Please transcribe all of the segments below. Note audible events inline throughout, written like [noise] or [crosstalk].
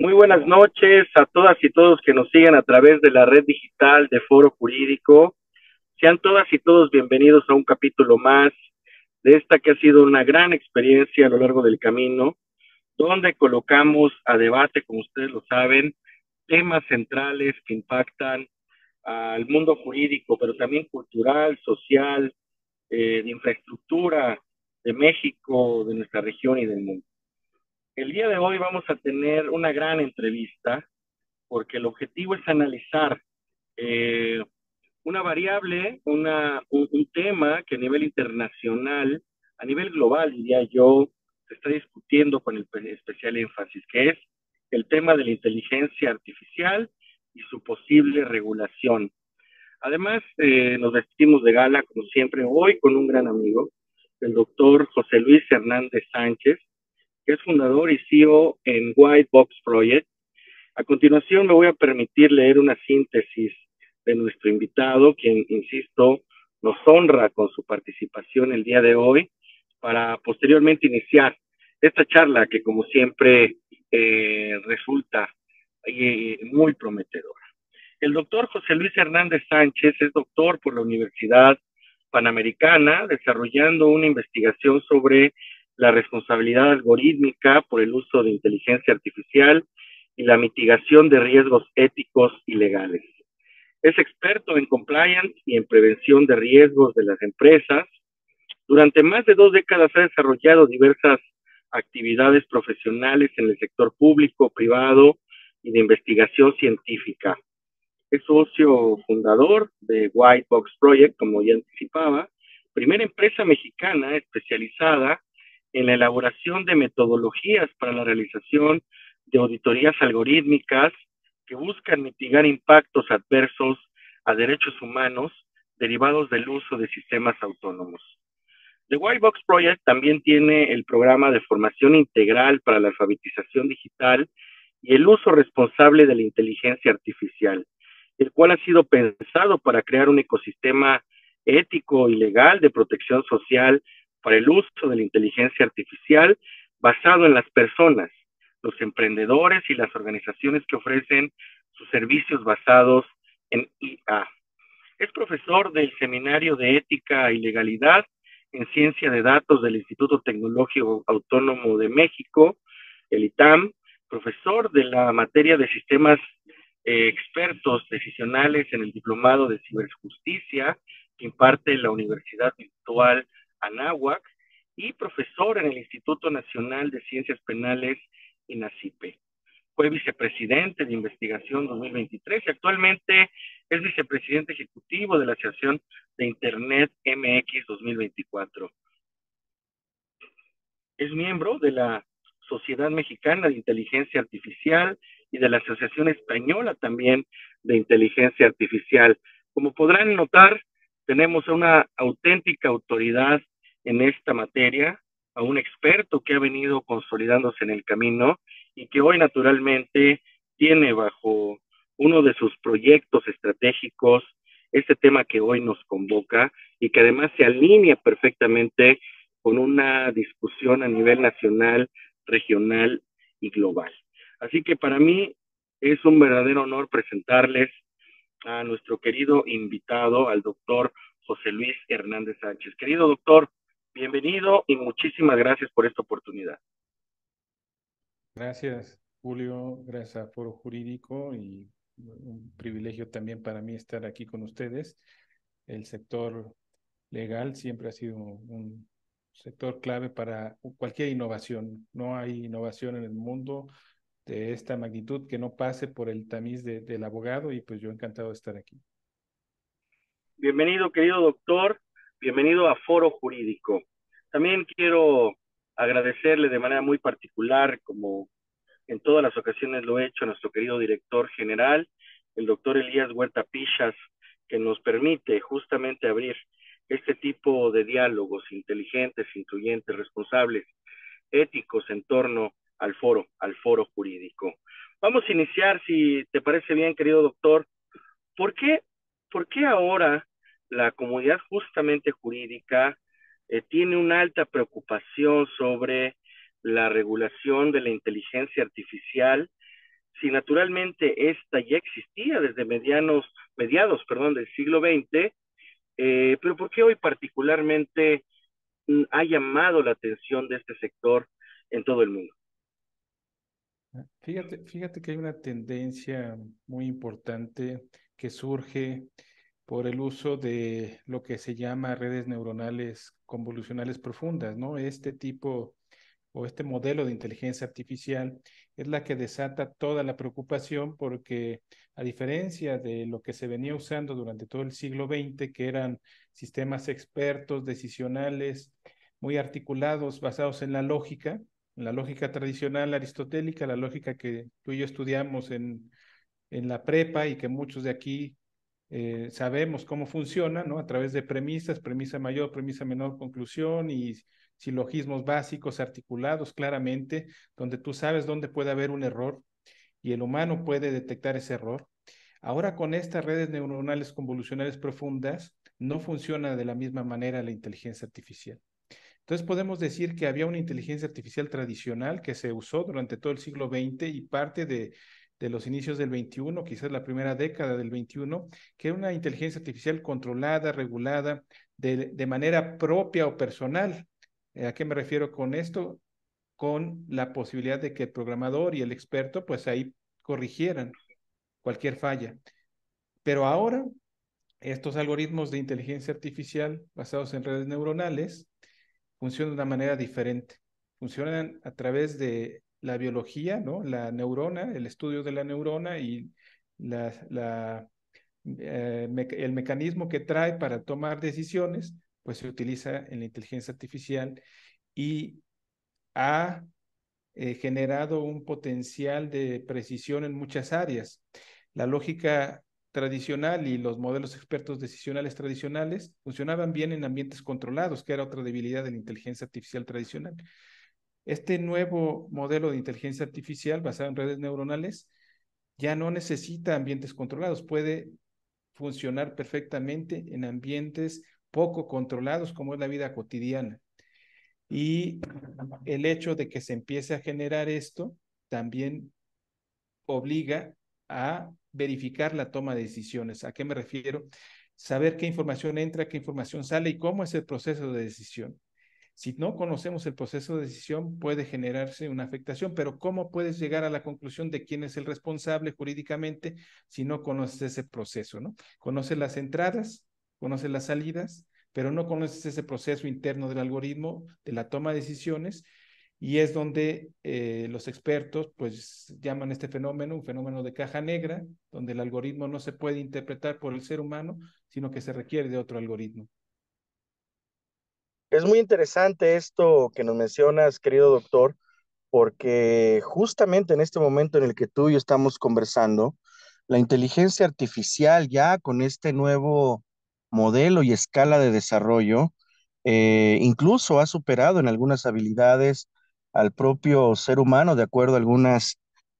Muy buenas noches a todas y todos que nos siguen a través de la red digital de Foro Jurídico. Sean todas y todos bienvenidos a un capítulo más de esta que ha sido una gran experiencia a lo largo del camino, donde colocamos a debate, como ustedes lo saben, temas centrales que impactan al mundo jurídico, pero también cultural, social, eh, de infraestructura de México, de nuestra región y del mundo. El día de hoy vamos a tener una gran entrevista porque el objetivo es analizar eh, una variable, un, tema que a nivel internacional, a nivel global, diría yo, se está discutiendo con el especial énfasis, que es el tema de la inteligencia artificial y su posible regulación. Además, eh, nos vestimos de gala, como siempre, hoy con un gran amigo, el doctor José Luis Hernández Sánchez, que es fundador y CEO en White Box Project. A continuación me voy a permitir leer una síntesis de nuestro invitado, quien, insisto, nos honra con su participación el día de hoy para posteriormente iniciar esta charla que como siempre eh, resulta eh, muy prometedora. El doctor José Luis Hernández Sánchez es doctor por la Universidad Panamericana, desarrollando una investigación sobre la responsabilidad algorítmica por el uso de inteligencia artificial y la mitigación de riesgos éticos y legales. Es experto en compliance y en prevención de riesgos de las empresas. Durante más de dos décadas ha desarrollado diversas actividades profesionales en el sector público, privado y de investigación científica. Es socio fundador de White Box Project, como ya anticipaba, primera empresa mexicana especializada en la elaboración de metodologías para la realización de auditorías algorítmicas que buscan mitigar impactos adversos a derechos humanos derivados del uso de sistemas autónomos. The White Box Project también tiene el programa de formación integral para la alfabetización digital y el uso responsable de la inteligencia artificial, el cual ha sido pensado para crear un ecosistema ético y legal de protección social para el uso de la inteligencia artificial basado en las personas, los emprendedores y las organizaciones que ofrecen sus servicios basados en IA. Es profesor del Seminario de Ética y Legalidad en Ciencia de Datos del Instituto Tecnológico Autónomo de México, el ITAM, profesor de la materia de sistemas eh, expertos decisionales en el Diplomado de Ciberjusticia que imparte la Universidad Virtual Anáhuac y profesor en el Instituto Nacional de Ciencias Penales en Fue vicepresidente de investigación 2023 y actualmente es vicepresidente ejecutivo de la Asociación de Internet MX 2024. Es miembro de la Sociedad Mexicana de Inteligencia Artificial y de la Asociación Española también de Inteligencia Artificial. Como podrán notar, tenemos una auténtica autoridad en esta materia, a un experto que ha venido consolidándose en el camino y que hoy naturalmente tiene bajo uno de sus proyectos estratégicos este tema que hoy nos convoca y que además se alinea perfectamente con una discusión a nivel nacional, regional y global. Así que para mí es un verdadero honor presentarles a nuestro querido invitado, al doctor José Luis Hernández Sánchez. Querido doctor, Bienvenido y muchísimas gracias por esta oportunidad. Gracias, Julio. Gracias a Foro Jurídico y un privilegio también para mí estar aquí con ustedes. El sector legal siempre ha sido un sector clave para cualquier innovación. No hay innovación en el mundo de esta magnitud que no pase por el tamiz del abogado y pues yo encantado de estar aquí. Bienvenido, querido doctor. Bienvenido a Foro Jurídico. También quiero agradecerle de manera muy particular, como en todas las ocasiones lo he hecho, a nuestro querido director general, el doctor Elías Huerta Pichas, que nos permite justamente abrir este tipo de diálogos inteligentes, incluyentes, responsables, éticos en torno al foro, al foro jurídico. Vamos a iniciar, si te parece bien, querido doctor, ¿por qué, por qué ahora la comunidad justamente jurídica eh, tiene una alta preocupación sobre la regulación de la inteligencia artificial, si naturalmente esta ya existía desde medianos, mediados perdón, del siglo XX, eh, pero ¿por qué hoy particularmente mm, ha llamado la atención de este sector en todo el mundo? Fíjate, fíjate que hay una tendencia muy importante que surge por el uso de lo que se llama redes neuronales convolucionales profundas, ¿no? Este tipo o este modelo de inteligencia artificial es la que desata toda la preocupación porque a diferencia de lo que se venía usando durante todo el siglo XX, que eran sistemas expertos, decisionales, muy articulados, basados en la lógica, en la lógica tradicional aristotélica, la lógica que tú y yo estudiamos en, en la prepa y que muchos de aquí eh, sabemos cómo funciona, ¿no? A través de premisas, premisa mayor, premisa menor, conclusión y silogismos básicos articulados claramente, donde tú sabes dónde puede haber un error y el humano puede detectar ese error. Ahora con estas redes neuronales convolucionales profundas, no funciona de la misma manera la inteligencia artificial. Entonces podemos decir que había una inteligencia artificial tradicional que se usó durante todo el siglo XX y parte de de los inicios del 21, quizás la primera década del 21, que era una inteligencia artificial controlada, regulada de, manera propia o personal. Eh, ¿A qué me refiero con esto? Con la posibilidad de que el programador y el experto, pues ahí corrigieran cualquier falla. Pero ahora, estos algoritmos de inteligencia artificial basados en redes neuronales funcionan de una manera diferente. Funcionan a través de la biología, ¿no? La neurona, el estudio de la neurona y eh, el mecanismo que trae para tomar decisiones, pues se utiliza en la inteligencia artificial y ha eh, generado un potencial de precisión en muchas áreas. La lógica tradicional y los modelos expertos decisionales tradicionales funcionaban bien en ambientes controlados, que era otra debilidad de la inteligencia artificial tradicional. Este nuevo modelo de inteligencia artificial basado en redes neuronales ya no necesita ambientes controlados, puede funcionar perfectamente en ambientes poco controlados como es la vida cotidiana. Y el hecho de que se empiece a generar esto también obliga a verificar la toma de decisiones. ¿A qué me refiero? Saber qué información entra, qué información sale y cómo es el proceso de decisión. Si no conocemos el proceso de decisión, puede generarse una afectación, pero ¿cómo puedes llegar a la conclusión de quién es el responsable jurídicamente si no conoces ese proceso? ¿no? Conoces las entradas, conoces las salidas, pero no conoces ese proceso interno del algoritmo, de la toma de decisiones, y es donde eh, los expertos pues llaman este fenómeno un fenómeno de caja negra, donde el algoritmo no se puede interpretar por el ser humano, sino que se requiere de otro algoritmo. Es muy interesante esto que nos mencionas, querido doctor, porque justamente en este momento en el que tú y yo estamos conversando, la inteligencia artificial ya con este nuevo modelo y escala de desarrollo, eh, incluso ha superado en algunas habilidades al propio ser humano, de acuerdo a algunos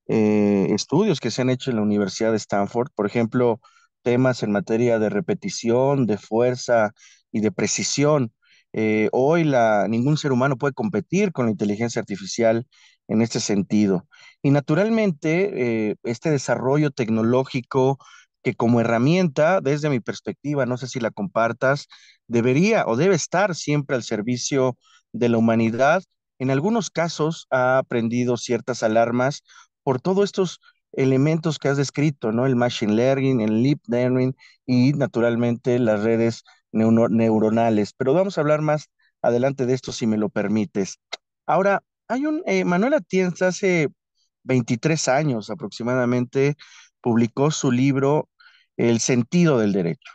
eh, estudios que se han hecho en la Universidad de Stanford, por ejemplo, temas en materia de repetición, de fuerza y de precisión eh, hoy ningún ser humano puede competir con la inteligencia artificial en este sentido. Y naturalmente, eh, este desarrollo tecnológico que como herramienta, desde mi perspectiva, no sé si la compartas, debería o debe estar siempre al servicio de la humanidad, en algunos casos ha aprendido ciertas alarmas por todos estos elementos que has descrito, ¿no? El machine learning, el deep learning y naturalmente las redes neuronales, pero vamos a hablar más adelante de esto si me lo permites. Ahora, hay un, eh, Manuel Atienza hace 23 años aproximadamente publicó su libro El sentido del derecho,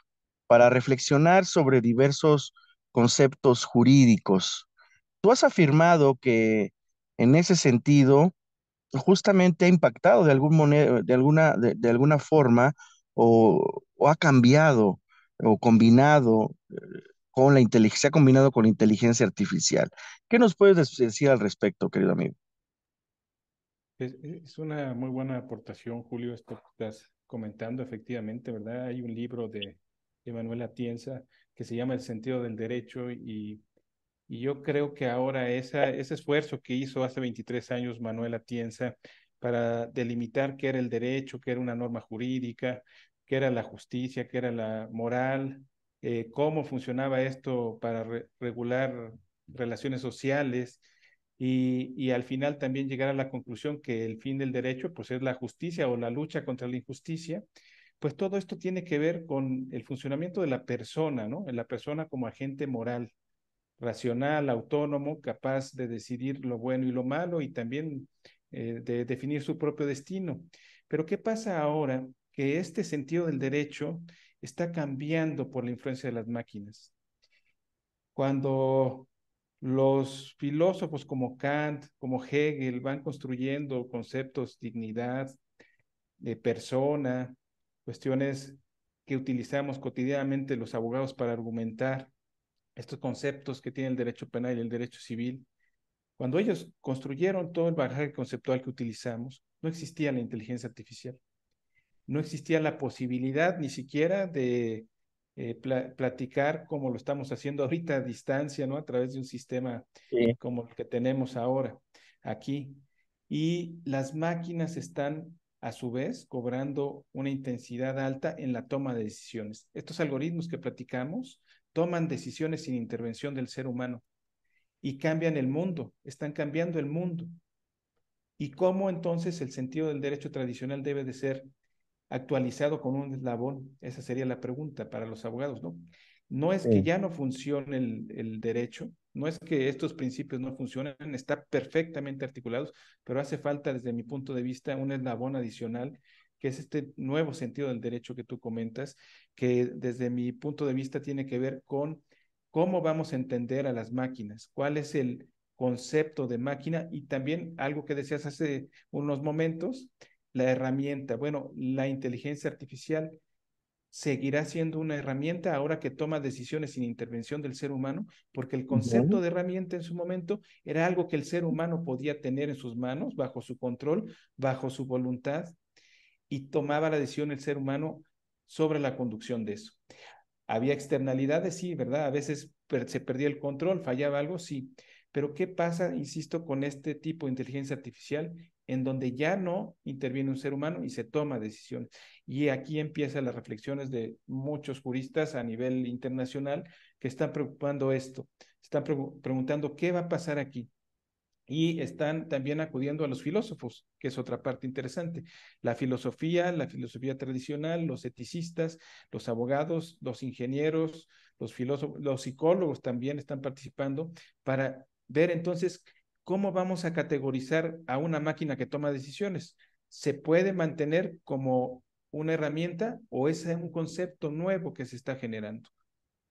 para reflexionar sobre diversos conceptos jurídicos. Tú has afirmado que en ese sentido justamente ha impactado de, algún de, alguna, de, de alguna forma o, o, ha cambiado o combinado eh, con la inteligencia, combinado con inteligencia artificial. ¿Qué nos puedes decir al respecto, querido amigo? Es, una muy buena aportación, Julio, esto que estás comentando, efectivamente, ¿verdad? Hay un libro de Emanuel Atienza que se llama El sentido del derecho y, yo creo que ahora esa, ese esfuerzo que hizo hace 23 años Manuel Atienza para delimitar qué era el derecho, qué era una norma jurídica, qué era la justicia, qué era la moral, eh, cómo funcionaba esto para regular relaciones sociales y, al final también llegar a la conclusión que el fin del derecho pues es la justicia o la lucha contra la injusticia, pues todo esto tiene que ver con el funcionamiento de la persona, ¿no? En La persona como agente moral, racional, autónomo, capaz de decidir lo bueno y lo malo y también eh, de definir su propio destino. Pero ¿qué pasa ahora que este sentido del derecho está cambiando por la influencia de las máquinas. Cuando los filósofos como Kant, como Hegel van construyendo conceptos dignidad, de eh, persona, cuestiones que utilizamos cotidianamente los abogados para argumentar estos conceptos que tiene el derecho penal y el derecho civil. Cuando ellos construyeron todo el bagaje conceptual que utilizamos, no existía la inteligencia artificial no existía la posibilidad ni siquiera de eh, platicar como lo estamos haciendo ahorita a distancia, ¿no? A través de un sistema como el que tenemos ahora aquí. Y las máquinas están a su vez cobrando una intensidad alta en la toma de decisiones. Estos algoritmos que platicamos toman decisiones sin intervención del ser humano y cambian el mundo, están cambiando el mundo. ¿Y cómo entonces el sentido del derecho tradicional debe de ser actualizado con un eslabón? Esa sería la pregunta para los abogados, ¿no? No es que ya no funcione el, el, derecho, no es que estos principios no funcionen, están perfectamente articulados, pero hace falta, desde mi punto de vista, un eslabón adicional, que es este nuevo sentido del derecho que tú comentas, que desde mi punto de vista tiene que ver con cómo vamos a entender a las máquinas, cuál es el concepto de máquina y también algo que decías hace unos momentos, la herramienta. Bueno, la inteligencia artificial seguirá siendo una herramienta ahora que toma decisiones sin intervención del ser humano, porque el concepto de herramienta en su momento era algo que el ser humano podía tener en sus manos, bajo su control, bajo su voluntad, y tomaba la decisión el ser humano sobre la conducción de eso. Había externalidades, sí, ¿verdad? A veces se perdía el control, fallaba algo, sí. Pero ¿qué pasa, insisto, con este tipo de inteligencia artificial? en donde ya no interviene un ser humano y se toma decisión. Y aquí empiezan las reflexiones de muchos juristas a nivel internacional que están preocupando esto, están preguntando qué va a pasar aquí. Y están también acudiendo a los filósofos, que es otra parte interesante. La filosofía, la filosofía tradicional, los eticistas, los abogados, los ingenieros, los filósofos, los psicólogos también están participando para ver entonces ¿cómo vamos a categorizar a una máquina que toma decisiones? ¿Se puede mantener como una herramienta o es un concepto nuevo que se está generando?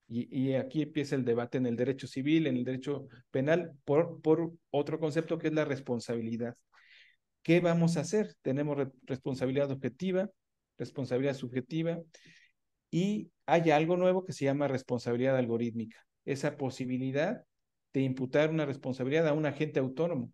Y, aquí empieza el debate en el derecho civil, en el derecho penal, por, otro concepto que es la responsabilidad. ¿Qué vamos a hacer? Tenemos responsabilidad objetiva, responsabilidad subjetiva y hay algo nuevo que se llama responsabilidad algorítmica. Esa posibilidad de imputar una responsabilidad a un agente autónomo.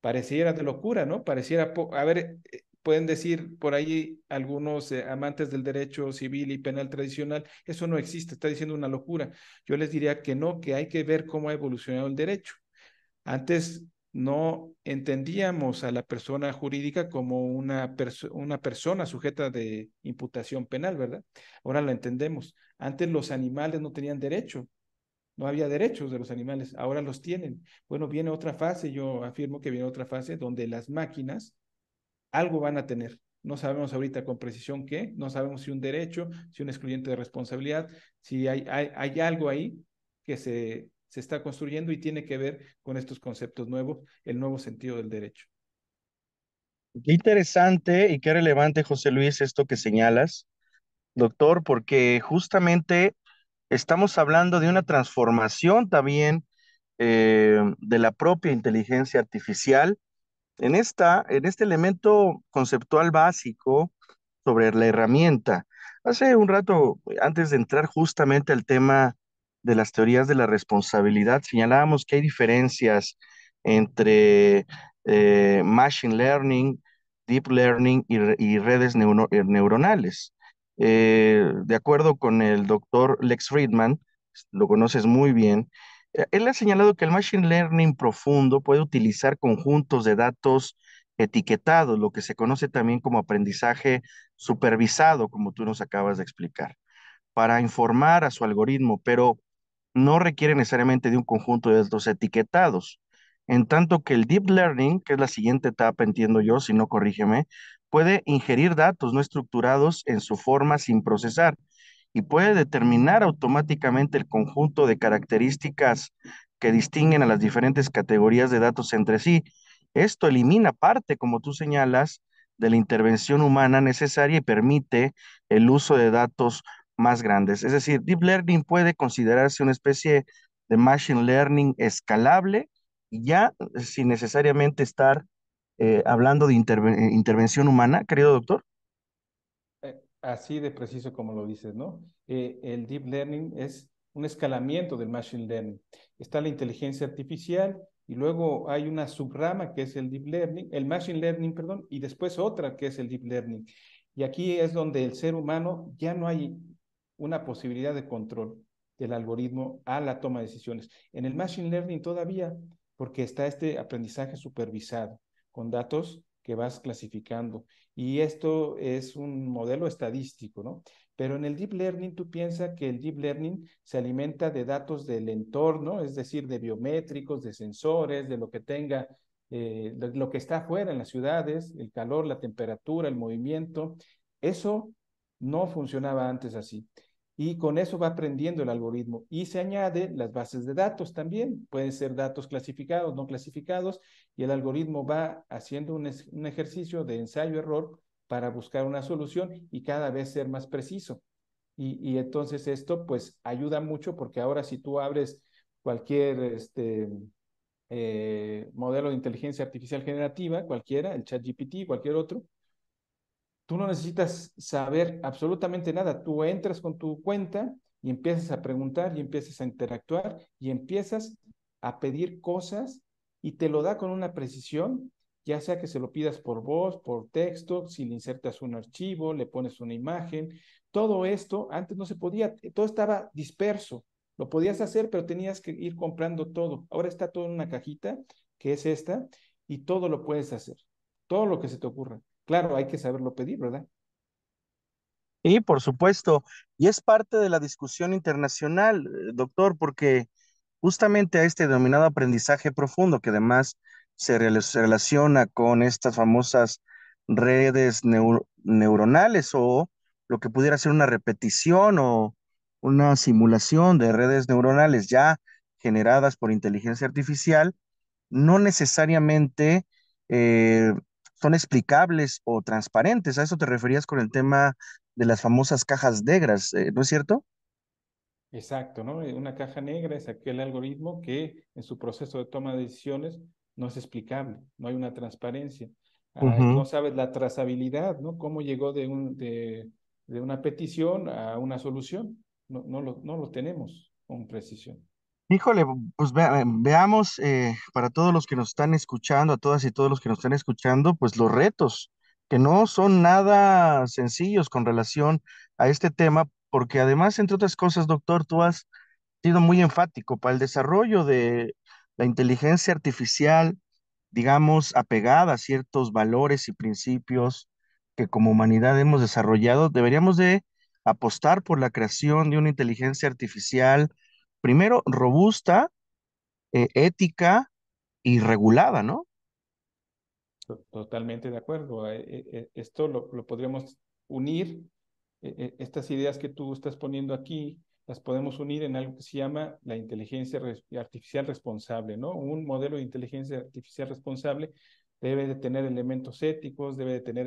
Pareciera de locura, ¿no? Pareciera, a ver, eh, pueden decir por ahí algunos eh, amantes del derecho civil y penal tradicional, eso no existe, está diciendo una locura. Yo les diría que no, que hay que ver cómo ha evolucionado el derecho. Antes no entendíamos a la persona jurídica como una, una persona sujeta de imputación penal, ¿verdad? Ahora lo entendemos. Antes los animales no tenían derecho, no había derechos de los animales, ahora los tienen. Bueno, viene otra fase, yo afirmo que viene otra fase donde las máquinas algo van a tener. No sabemos ahorita con precisión qué, no sabemos si un derecho, si un excluyente de responsabilidad, si hay, hay, algo ahí que se, se está construyendo y tiene que ver con estos conceptos nuevos, el nuevo sentido del derecho. Qué interesante y qué relevante, José Luis, esto que señalas, doctor, porque justamente Estamos hablando de una transformación también eh, de la propia inteligencia artificial. En, esta, en este elemento conceptual básico sobre la herramienta, hace un rato, antes de entrar justamente al tema de las teorías de la responsabilidad, señalábamos que hay diferencias entre eh, Machine Learning, Deep Learning y, redes neuronales. Eh, de acuerdo con el doctor Lex Friedman, lo conoces muy bien, eh, él ha señalado que el Machine Learning profundo puede utilizar conjuntos de datos etiquetados, lo que se conoce también como aprendizaje supervisado, como tú nos acabas de explicar, para informar a su algoritmo, pero no requiere necesariamente de un conjunto de datos etiquetados. En tanto que el Deep Learning, que es la siguiente etapa, entiendo yo, si no corrígeme, puede ingerir datos no estructurados en su forma sin procesar y puede determinar automáticamente el conjunto de características que distinguen a las diferentes categorías de datos entre sí. Esto elimina parte, como tú señalas, de la intervención humana necesaria y permite el uso de datos más grandes. Es decir, Deep Learning puede considerarse una especie de Machine Learning escalable y ya sin necesariamente estar eh, hablando de eh, intervención humana, querido doctor? Eh, así de preciso como lo dices, ¿no? el deep learning es un escalamiento del machine learning. Está la inteligencia artificial y luego hay una subrama que es el deep learning, el machine learning, perdón, y después otra que es el deep learning. Y aquí es donde el ser humano ya no hay una posibilidad de control del algoritmo a la toma de decisiones. En el machine learning todavía, porque está este aprendizaje supervisado con datos que vas clasificando. Y esto es un modelo estadístico, ¿no? Pero en el deep learning tú piensas que el deep learning se alimenta de datos del entorno, es decir, de biométricos, de sensores, de lo que tenga, eh, lo que está afuera en las ciudades, el calor, la temperatura, el movimiento. Eso no funcionaba antes así y con eso va aprendiendo el algoritmo y se añade las bases de datos también, pueden ser datos clasificados, no clasificados, y el algoritmo va haciendo un, ejercicio de ensayo-error para buscar una solución y cada vez ser más preciso. Y, entonces esto pues ayuda mucho porque ahora si tú abres cualquier este, eh, modelo de inteligencia artificial generativa, cualquiera, el chat GPT, cualquier otro, Tú no necesitas saber absolutamente nada. Tú entras con tu cuenta y empiezas a preguntar y empiezas a interactuar y empiezas a pedir cosas y te lo da con una precisión, ya sea que se lo pidas por voz, por texto, si le insertas un archivo, le pones una imagen. Todo esto antes no se podía, todo estaba disperso. Lo podías hacer, pero tenías que ir comprando todo. Ahora está todo en una cajita, que es esta, y todo lo puedes hacer, todo lo que se te ocurra. Claro, hay que saberlo pedir, ¿verdad? Y por supuesto, y es parte de la discusión internacional, eh, doctor, porque justamente a este denominado aprendizaje profundo, que además se, relaciona con estas famosas redes neuronales o lo que pudiera ser una repetición o una simulación de redes neuronales ya generadas por inteligencia artificial, no necesariamente eh, son explicables o transparentes. A eso te referías con el tema de las famosas cajas negras, eh, ¿no es cierto? Exacto, ¿no? Eh, una caja negra es aquel algoritmo que en su proceso de toma de decisiones no es explicable, no hay una transparencia. No sabes la trazabilidad, ¿no? Cómo llegó de, una petición a una solución. no lo tenemos con precisión. Híjole, pues eh, veamos eh, para todos los que nos están escuchando, a todas y todos los que nos están escuchando, pues los retos, que no son nada sencillos con relación a este tema, porque además, entre otras cosas, doctor, tú has sido muy enfático para el desarrollo de la inteligencia artificial, digamos, apegada a ciertos valores y principios que como humanidad hemos desarrollado, deberíamos de apostar por la creación de una inteligencia artificial primero, robusta, eh, ética y regulada, ¿no? Totalmente de acuerdo. Eh, eh, esto lo, lo podríamos unir, estas ideas que tú estás poniendo aquí, las podemos unir en algo que se llama la inteligencia artificial responsable, ¿no? Un modelo de inteligencia artificial responsable debe de tener elementos éticos, debe de tener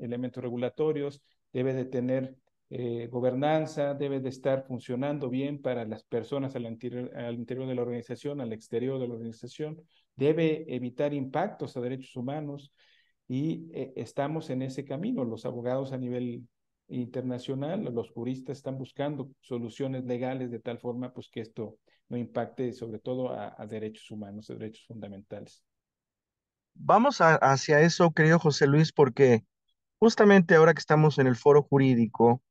elementos regulatorios, debe de tener eh, gobernanza, debe de estar funcionando bien para las personas al interior, de la organización, al exterior de la organización, debe evitar impactos a derechos humanos y eh, estamos en ese camino. Los abogados a nivel internacional, los juristas están buscando soluciones legales de tal forma pues, que esto no impacte sobre todo a, derechos humanos, a derechos fundamentales. Vamos hacia eso, querido José Luis, porque justamente ahora que estamos en el foro jurídico,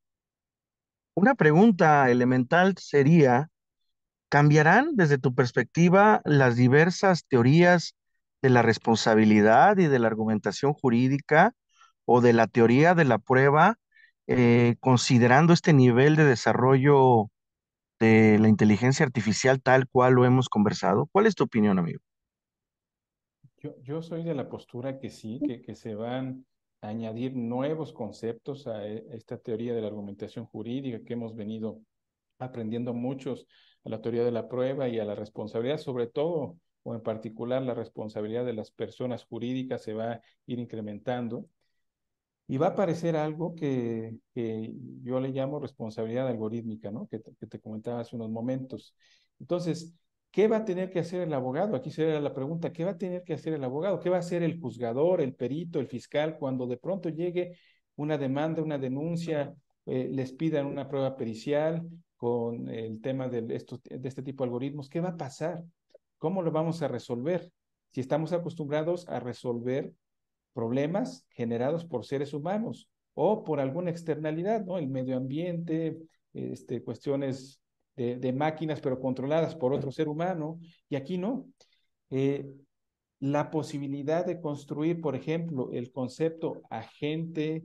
una pregunta elemental sería, ¿cambiarán desde tu perspectiva las diversas teorías de la responsabilidad y de la argumentación jurídica o de la teoría de la prueba, eh, considerando este nivel de desarrollo de la inteligencia artificial tal cual lo hemos conversado? ¿Cuál es tu opinión, amigo? Yo, soy de la postura que sí, que se van añadir nuevos conceptos a e, esta teoría de la argumentación jurídica que hemos venido aprendiendo muchos, a la teoría de la prueba y a la responsabilidad, sobre todo o en particular la responsabilidad de las personas jurídicas se va a ir incrementando. Y va a aparecer algo que, yo le llamo responsabilidad algorítmica, ¿no? Que que te comentaba hace unos momentos. Entonces, ¿Qué va a tener que hacer el abogado? Aquí sería la pregunta, ¿qué va a tener que hacer el abogado? ¿Qué va a hacer el juzgador, el perito, el fiscal cuando de pronto llegue una demanda, una denuncia, eh, les pidan una prueba pericial con el tema de, de este tipo de algoritmos? ¿Qué va a pasar? ¿Cómo lo vamos a resolver? Si estamos acostumbrados a resolver problemas generados por seres humanos o por alguna externalidad, ¿no? El medio ambiente, este, cuestiones de, máquinas, pero controladas por otro ser humano, y aquí no. Eh, la posibilidad de construir, por ejemplo, el concepto agente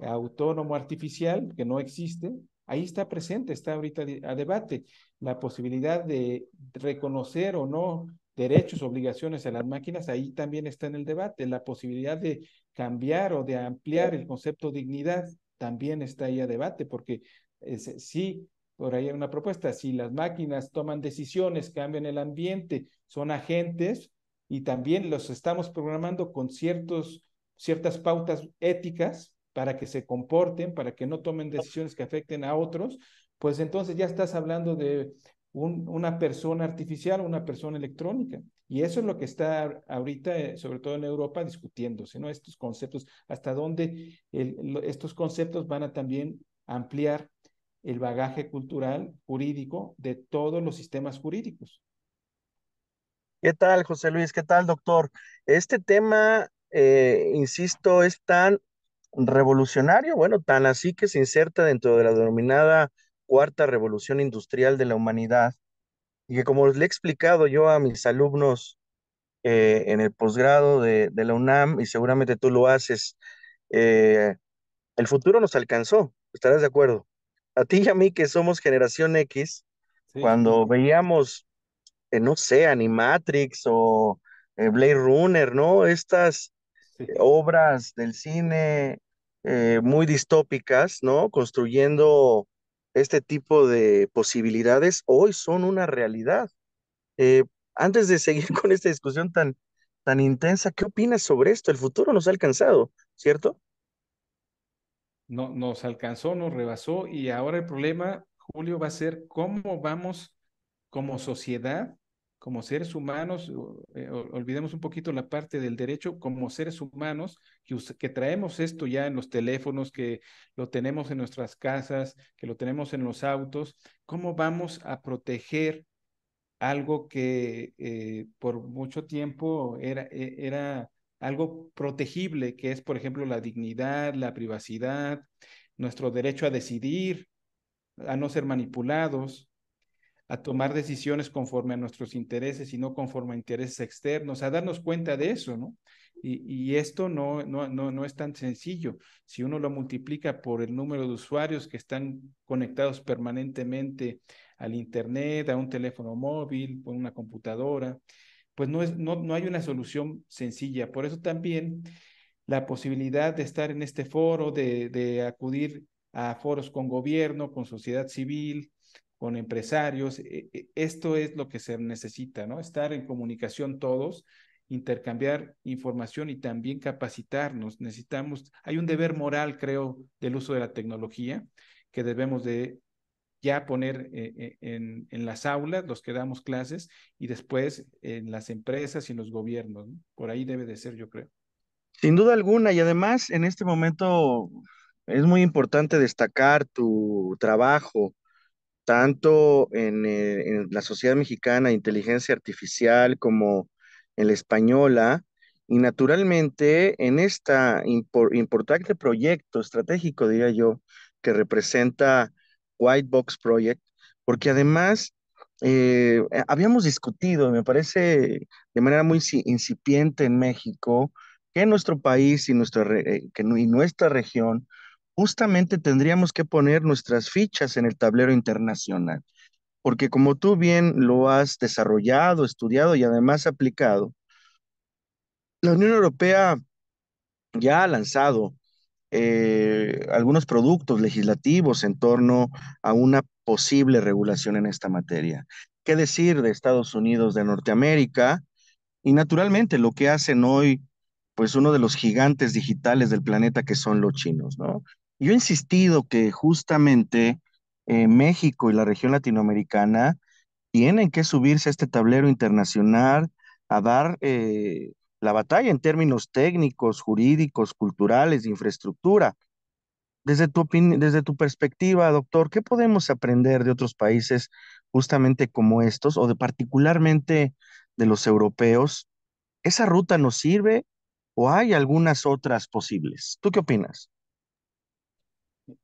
autónomo artificial, que no existe, ahí está presente, está ahorita a debate, la posibilidad de reconocer o no derechos, obligaciones a las máquinas, ahí también está en el debate, la posibilidad de cambiar o de ampliar el concepto dignidad, también está ahí a debate, porque eh, sí por ahí hay una propuesta, si las máquinas toman decisiones, cambian el ambiente, son agentes y también los estamos programando con ciertos, ciertas pautas éticas para que se comporten, para que no tomen decisiones que afecten a otros, pues entonces ya estás hablando de una persona artificial, una persona electrónica. Y eso es lo que está ahorita, eh, sobre todo en Europa, discutiéndose, ¿no? Estos conceptos, hasta dónde estos conceptos van a también ampliar el bagaje cultural jurídico de todos los sistemas jurídicos. ¿Qué tal, José Luis? ¿Qué tal, doctor? Este tema, eh, insisto, es tan revolucionario, bueno, tan así que se inserta dentro de la denominada cuarta revolución industrial de la humanidad y que como le he explicado yo a mis alumnos eh, en el posgrado de, la UNAM y seguramente tú lo haces, eh, el futuro nos alcanzó, ¿estarás de acuerdo? a ti y a mí que somos generación X, cuando veíamos, eh, no sé, Animatrix o eh, Blade Runner, ¿no? Estas eh, obras del cine muy distópicas, ¿no? Construyendo este tipo de posibilidades, hoy son una realidad. antes de seguir [laughs] con esta discusión tan, tan intensa, ¿qué opinas sobre esto? El futuro nos ha alcanzado, ¿cierto? nos alcanzó, nos rebasó y ahora el problema, Julio, va a ser cómo vamos como sociedad, como seres humanos, eh, olvidemos un poquito la parte del derecho, como seres humanos, que, traemos esto ya en los teléfonos, que lo tenemos en nuestras casas, que lo tenemos en los autos, ¿cómo vamos a proteger algo que eh, por mucho tiempo era e, algo protegible, que es, por ejemplo, la dignidad, la privacidad, nuestro derecho a decidir, a no ser manipulados, a tomar decisiones conforme a nuestros intereses y no conforme a intereses externos, a darnos cuenta de eso, ¿no? Y, esto no, no, no, es tan sencillo. Si uno lo multiplica por el número de usuarios que están conectados permanentemente al Internet, a un teléfono móvil, por una computadora, pues no, es, no, no hay una solución sencilla. Por eso también la posibilidad de estar en este foro, de, de acudir a foros con gobierno, con sociedad civil, con empresarios. E, e, esto es lo que se necesita, ¿no? Estar en comunicación todos, intercambiar información y también capacitarnos. Necesitamos, hay un deber moral, creo, del uso de la tecnología que debemos de ya poner eh, eh, en, las aulas, los que damos clases, y después en las empresas y los gobiernos. Por ahí debe de ser, yo creo. Sin duda alguna, y además en este momento es muy importante destacar tu trabajo, tanto en, eh, la Sociedad Mexicana Inteligencia Artificial como en la española, y naturalmente en este importante proyecto estratégico, diría yo, que representa White Box Project, porque además eh, eh, habíamos discutido, me parece, de manera muy incipiente en México, que nuestro país y eh, y nuestra región justamente tendríamos que poner nuestras fichas en el tablero internacional, porque como tú bien lo has desarrollado, estudiado y además aplicado, la Unión Europea ya ha lanzado eh, algunos productos legislativos en torno a una posible regulación en esta materia. ¿Qué decir de Estados Unidos, de Norteamérica? Y naturalmente lo que hacen hoy, pues uno de los gigantes digitales del planeta que son los chinos, ¿no? Yo he insistido que justamente eh, México y la región latinoamericana tienen que subirse a este tablero internacional a dar eh, la batalla en términos técnicos, jurídicos, culturales, de infraestructura. Desde tu, desde tu perspectiva, doctor, ¿qué podemos aprender de otros países justamente como estos o de particularmente de los europeos? ¿Esa ruta nos sirve o hay algunas otras posibles? ¿Tú qué opinas?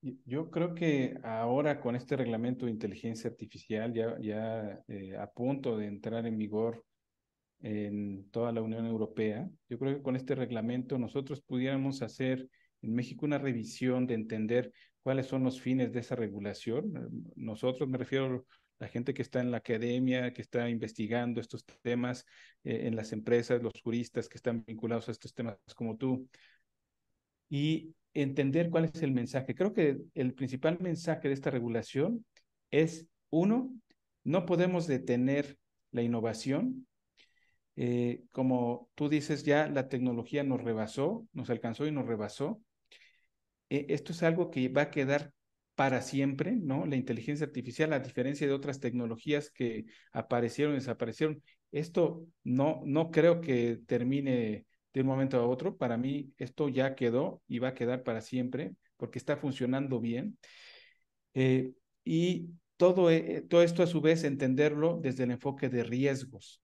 Yo creo que ahora con este reglamento de inteligencia artificial ya, ya eh, a punto de entrar en vigor en toda la Unión Europea. Yo creo que con este reglamento nosotros pudiéramos hacer en México una revisión de entender cuáles son los fines de esa regulación. Nosotros, me refiero a la gente que está en la academia, que está investigando estos temas, eh, en las empresas, los juristas que están vinculados a estos temas como tú. Y entender cuál es el mensaje. Creo que el principal mensaje de esta regulación es, uno, no podemos detener la innovación, eh, como tú dices, ya la tecnología nos rebasó, nos alcanzó y nos rebasó. Eh, esto es algo que va a quedar para siempre, ¿no? La inteligencia artificial, a diferencia de otras tecnologías que aparecieron y desaparecieron, esto no, no creo que termine de un momento a otro. Para mí, esto ya quedó y va a quedar para siempre porque está funcionando bien. Eh, y todo, todo esto, a su vez, entenderlo desde el enfoque de riesgos.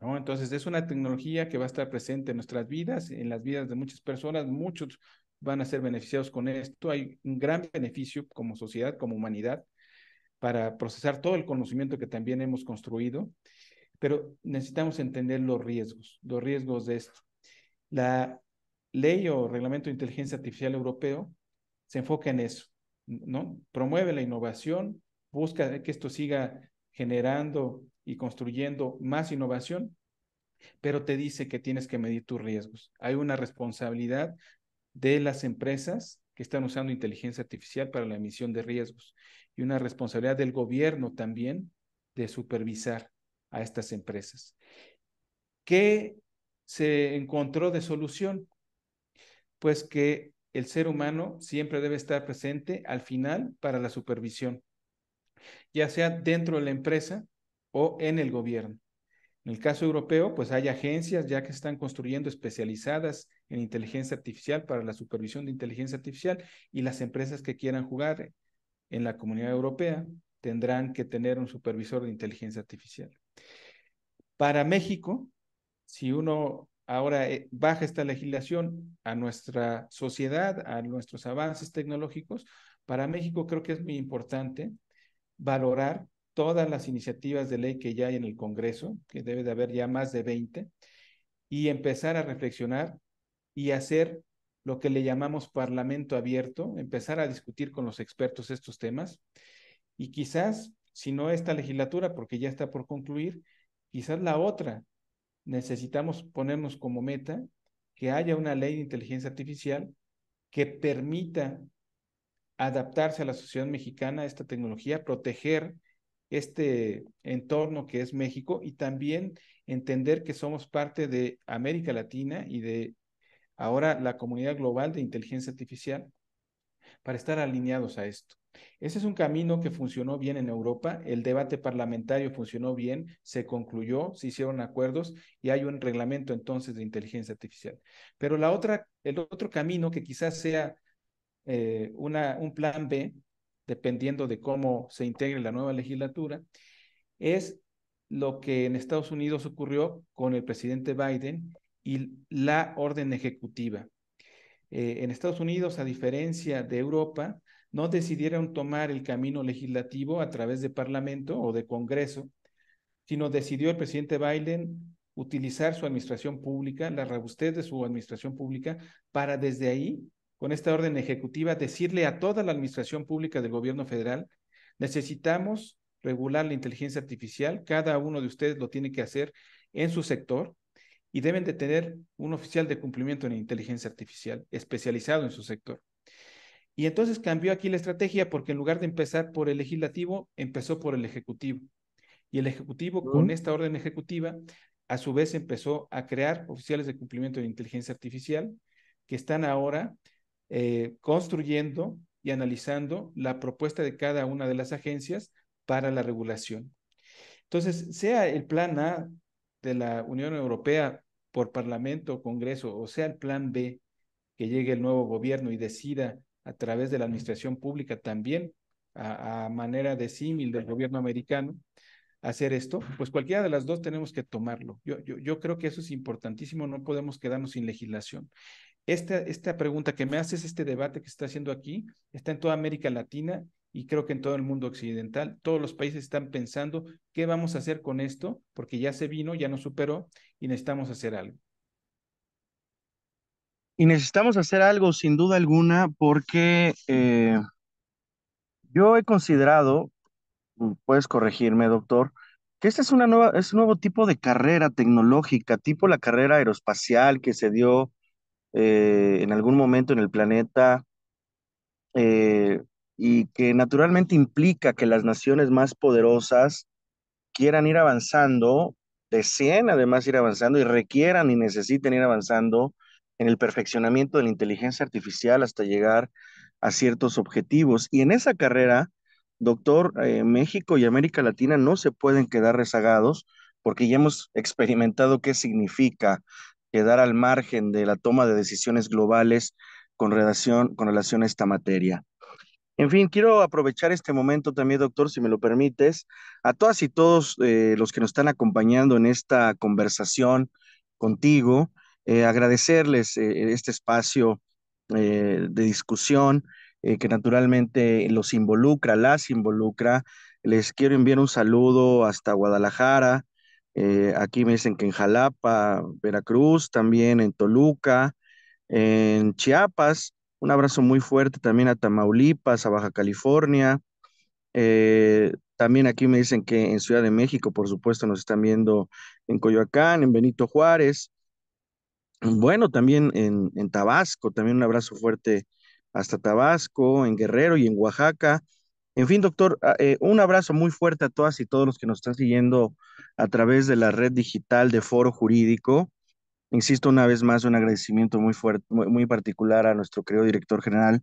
Entonces, es una tecnología que va a estar presente en nuestras vidas, en las vidas de muchas personas, muchos van a ser beneficiados con esto. Hay un gran beneficio como sociedad, como humanidad, para procesar todo el conocimiento que también hemos construido, pero necesitamos entender los riesgos, los riesgos de esto. La ley o reglamento de inteligencia artificial europeo se enfoca en eso, ¿no? Promueve la innovación, busca que esto siga generando y construyendo más innovación, pero te dice que tienes que medir tus riesgos. Hay una responsabilidad de las empresas que están usando inteligencia artificial para la emisión de riesgos y una responsabilidad del gobierno también de supervisar a estas empresas. ¿Qué se encontró de solución? Pues que el ser humano siempre debe estar presente al final para la supervisión, ya sea dentro de la empresa o en el gobierno. En el caso europeo, pues hay agencias ya que están construyendo especializadas en inteligencia artificial para la supervisión de inteligencia artificial y las empresas que quieran jugar en la comunidad europea tendrán que tener un supervisor de inteligencia artificial. Para México, si uno ahora eh, baja esta legislación a nuestra sociedad, a nuestros avances tecnológicos, para México creo que es muy importante valorar todas las iniciativas de ley que ya hay en el Congreso, que debe de haber ya más de 20, y empezar a reflexionar y hacer lo que le llamamos parlamento abierto, empezar a discutir con los expertos estos temas y quizás, si no esta legislatura, porque ya está por concluir, quizás la otra, necesitamos ponernos como meta que haya una ley de inteligencia artificial que permita adaptarse a la sociedad mexicana a esta tecnología, proteger este entorno que es México y también entender que somos parte de América Latina y de ahora la comunidad global de inteligencia artificial para estar alineados a esto. Ese es un camino que funcionó bien en Europa, el debate parlamentario funcionó bien, se concluyó, se hicieron acuerdos y hay un reglamento entonces de inteligencia artificial. Pero la otra, el otro camino que quizás sea eh, una, un plan B dependiendo de cómo se integre la nueva legislatura, es lo que en Estados Unidos ocurrió con el presidente Biden y la orden ejecutiva. Eh, en Estados Unidos, a diferencia de Europa, no decidieron tomar el camino legislativo a través de parlamento o de Congreso, sino decidió el presidente Biden utilizar su administración pública, la robustez de su administración pública, para desde ahí con esta orden ejecutiva, decirle a toda la administración pública del gobierno federal, necesitamos regular la inteligencia artificial, cada uno de ustedes lo tiene que hacer en su sector y deben de tener un oficial de cumplimiento en inteligencia artificial especializado en su sector. Y entonces cambió aquí la estrategia porque en lugar de empezar por el legislativo, empezó por el ejecutivo. Y el ejecutivo con esta orden ejecutiva, a su vez empezó a crear oficiales de cumplimiento de inteligencia artificial que están ahora eh, construyendo y analizando la propuesta de cada una de las agencias para la regulación. Entonces, sea el plan A de la Unión Europea por Parlamento o Congreso, o sea el plan B que llegue el nuevo gobierno y decida a través de la administración pública también, a, manera de símil del gobierno americano, hacer esto, pues cualquiera de las dos tenemos que tomarlo. yo creo que eso es importantísimo, no podemos quedarnos sin legislación esta, pregunta que me haces, este debate que se está haciendo aquí, está en toda América Latina y creo que en todo el mundo occidental, todos los países están pensando qué vamos a hacer con esto, porque ya se vino, ya nos superó y necesitamos hacer algo. Y necesitamos hacer algo sin duda alguna porque eh, yo he considerado, mm, puedes corregirme doctor, que esta es, una nueva, es un nuevo tipo de carrera tecnológica, tipo la carrera aeroespacial que se dio eh, en algún momento en el planeta eh, y que naturalmente implica que las naciones más poderosas quieran ir avanzando, deseen además ir avanzando y requieran y necesiten ir avanzando en el perfeccionamiento de la inteligencia artificial hasta llegar a ciertos objetivos. Y en esa carrera, doctor, eh, México y América Latina no se pueden quedar rezagados porque ya hemos experimentado qué significa quedar al margen de la toma de decisiones globales con relación, con relación a esta materia. En fin, quiero aprovechar este momento también, doctor, si me lo permites, a todas y todos eh, los que nos están acompañando en esta conversación contigo, eh, agradecerles eh, este espacio de discusión que naturalmente los involucra, las involucra. Les quiero enviar un saludo hasta Guadalajara, eh, aquí me dicen que en Jalapa, Veracruz, también en Toluca, en Chiapas. Un abrazo muy fuerte también a Tamaulipas, a Baja California. Eh, también aquí me dicen que en Ciudad de México, por supuesto, nos están viendo en Coyoacán, en Benito Juárez. Bueno, también en Tabasco, también un abrazo fuerte hasta Tabasco, en Guerrero y en Oaxaca. En fin, doctor, ah, eh, un abrazo muy fuerte a todas y todos los que nos están siguiendo a través de la red digital de Foro Jurídico. Insisto una vez más, un agradecimiento muy fuerte, muy, particular a nuestro querido director general,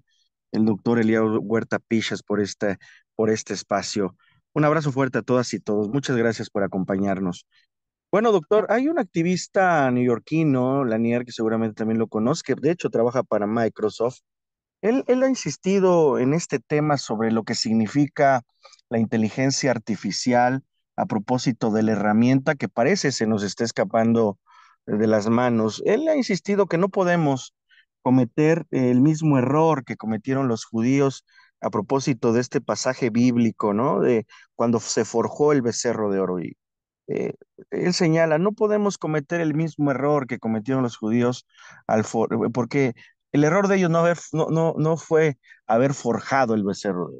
el doctor Elia Huerta Pichas, por este, por este espacio. Un abrazo fuerte a todas y todos. Muchas gracias por acompañarnos. Bueno, doctor, hay un activista neoyorquino, Lanier, que seguramente también lo conoce, de hecho trabaja para Microsoft, él, ha insistido en este tema sobre lo que significa la inteligencia artificial a propósito de la herramienta que parece se nos está escapando de las manos. Él ha insistido que no podemos cometer el mismo error que cometieron los judíos a propósito de este pasaje bíblico, ¿no? De cuando se forjó el becerro de oro. Eh, él señala, no podemos cometer el mismo error que cometieron los judíos al for porque el error de ellos no, fue haber forjado el becerro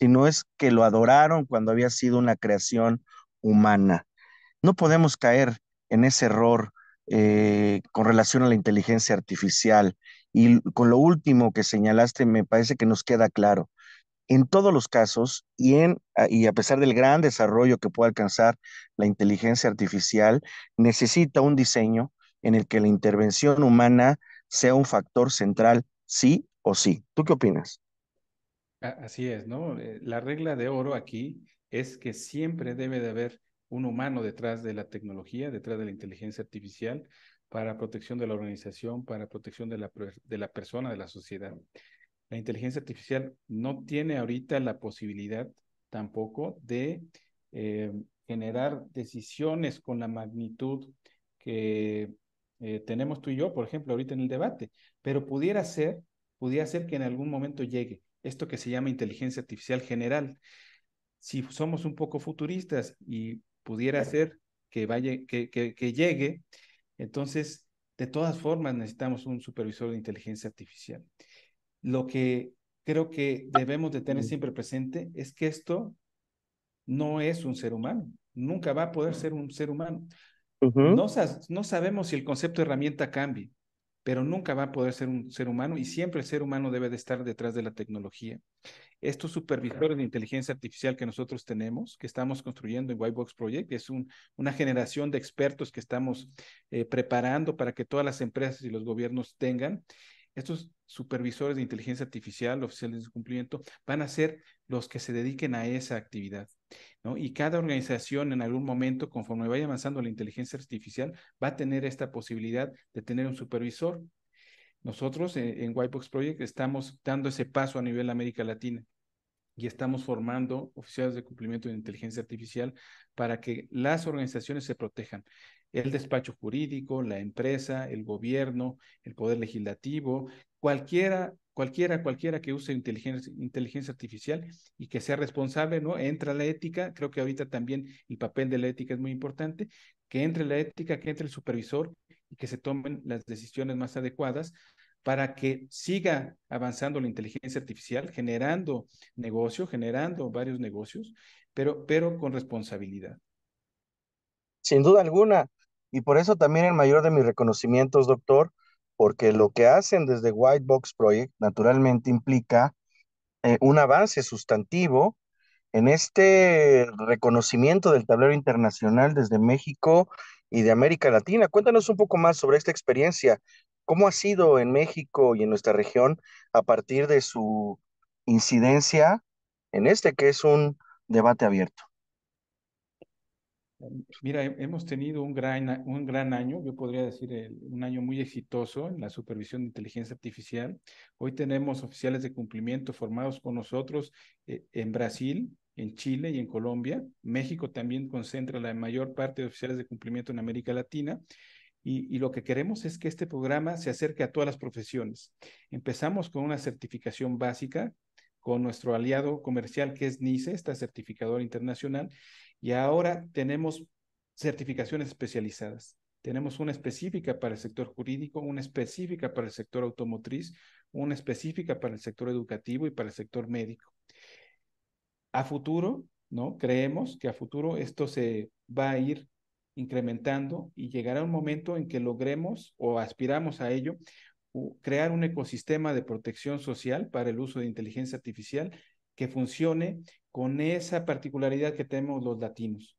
sino es que lo adoraron cuando había sido una creación humana. No podemos caer en ese error eh, con relación a la inteligencia artificial. Y con lo último que señalaste, me parece que nos queda claro. En todos los casos, y, y a pesar del gran desarrollo que puede alcanzar la inteligencia artificial, necesita un diseño en el que la intervención humana sea un factor central sí o sí. ¿Tú qué opinas? Así es, ¿no? Eh, la regla de oro aquí es que siempre debe de haber un humano detrás de la tecnología, detrás de la inteligencia artificial, para protección de la organización, para protección de la, de la persona, de la sociedad. La inteligencia artificial no tiene ahorita la posibilidad tampoco de eh, generar decisiones con la magnitud que eh, tenemos tú y yo, por ejemplo, ahorita en el debate, pero pudiera ser, pudiera ser que en algún momento llegue esto que se llama inteligencia artificial general. Si somos un poco futuristas y pudiera ser que, vaya, que llegue, entonces, de todas formas, necesitamos un supervisor de inteligencia artificial. Lo que creo que debemos de tener siempre presente es que esto no es un ser humano, nunca va a poder ser un ser humano no, sabemos si el concepto de herramienta cambie, pero nunca va a poder ser un ser humano y siempre el ser humano debe de estar detrás de la tecnología. Estos supervisores de inteligencia artificial que nosotros tenemos, que estamos construyendo en Whitebox Project, es una generación de expertos que estamos eh, preparando para que todas las empresas y los gobiernos tengan. Estos supervisores de inteligencia artificial, oficiales de cumplimiento, van a ser los que se dediquen a esa actividad. Y cada organización en algún momento, conforme vaya avanzando la inteligencia artificial, va a tener esta posibilidad de tener un supervisor. Nosotros eh, en, en Whitebox Project estamos dando ese paso a nivel América Latina y estamos formando oficiales de cumplimiento de inteligencia artificial para que las organizaciones se protejan. El despacho jurídico, la empresa, el gobierno, el poder legislativo, cualquiera cualquiera, cualquiera que use inteligencia, inteligencia artificial y que sea responsable, ¿no? Entra la ética, creo que ahorita también el papel de la ética es muy importante, que entre la ética, que entre el supervisor y que se tomen las decisiones más adecuadas para que siga avanzando la inteligencia artificial, generando negocio, generando varios negocios, pero, pero con responsabilidad. Sin duda alguna. Y por eso también el mayor de mis reconocimientos, doctor, porque lo que hacen desde White Box Project naturalmente implica eh, un avance sustantivo en este reconocimiento del tablero internacional desde México y de América Latina. Cuéntanos un poco más sobre esta experiencia. ¿Cómo ha sido en México y en nuestra región a partir de su incidencia en este que es un debate abierto? Mira, hemos tenido un gran, un gran año, yo podría decir un año muy exitoso en la supervisión de inteligencia artificial. Hoy tenemos oficiales de cumplimiento formados con nosotros eh, en Brasil, en Chile y en Colombia. México también concentra la mayor parte de oficiales de cumplimiento en América Latina. Y, y, lo que queremos es que este programa se acerque a todas las profesiones. Empezamos con una certificación básica con nuestro aliado comercial que es NICE, esta certificadora internacional, y ahora tenemos certificaciones especializadas. Tenemos una específica para el sector jurídico, una específica para el sector automotriz, una específica para el sector educativo y para el sector médico. A futuro, ¿no? Creemos que a futuro esto se va a ir incrementando y llegará un momento en que logremos o aspiramos a ello crear un ecosistema de protección social para el uso de inteligencia artificial que funcione con esa particularidad que tenemos los latinos.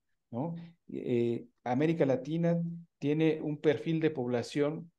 Eh, América Latina tiene un perfil de población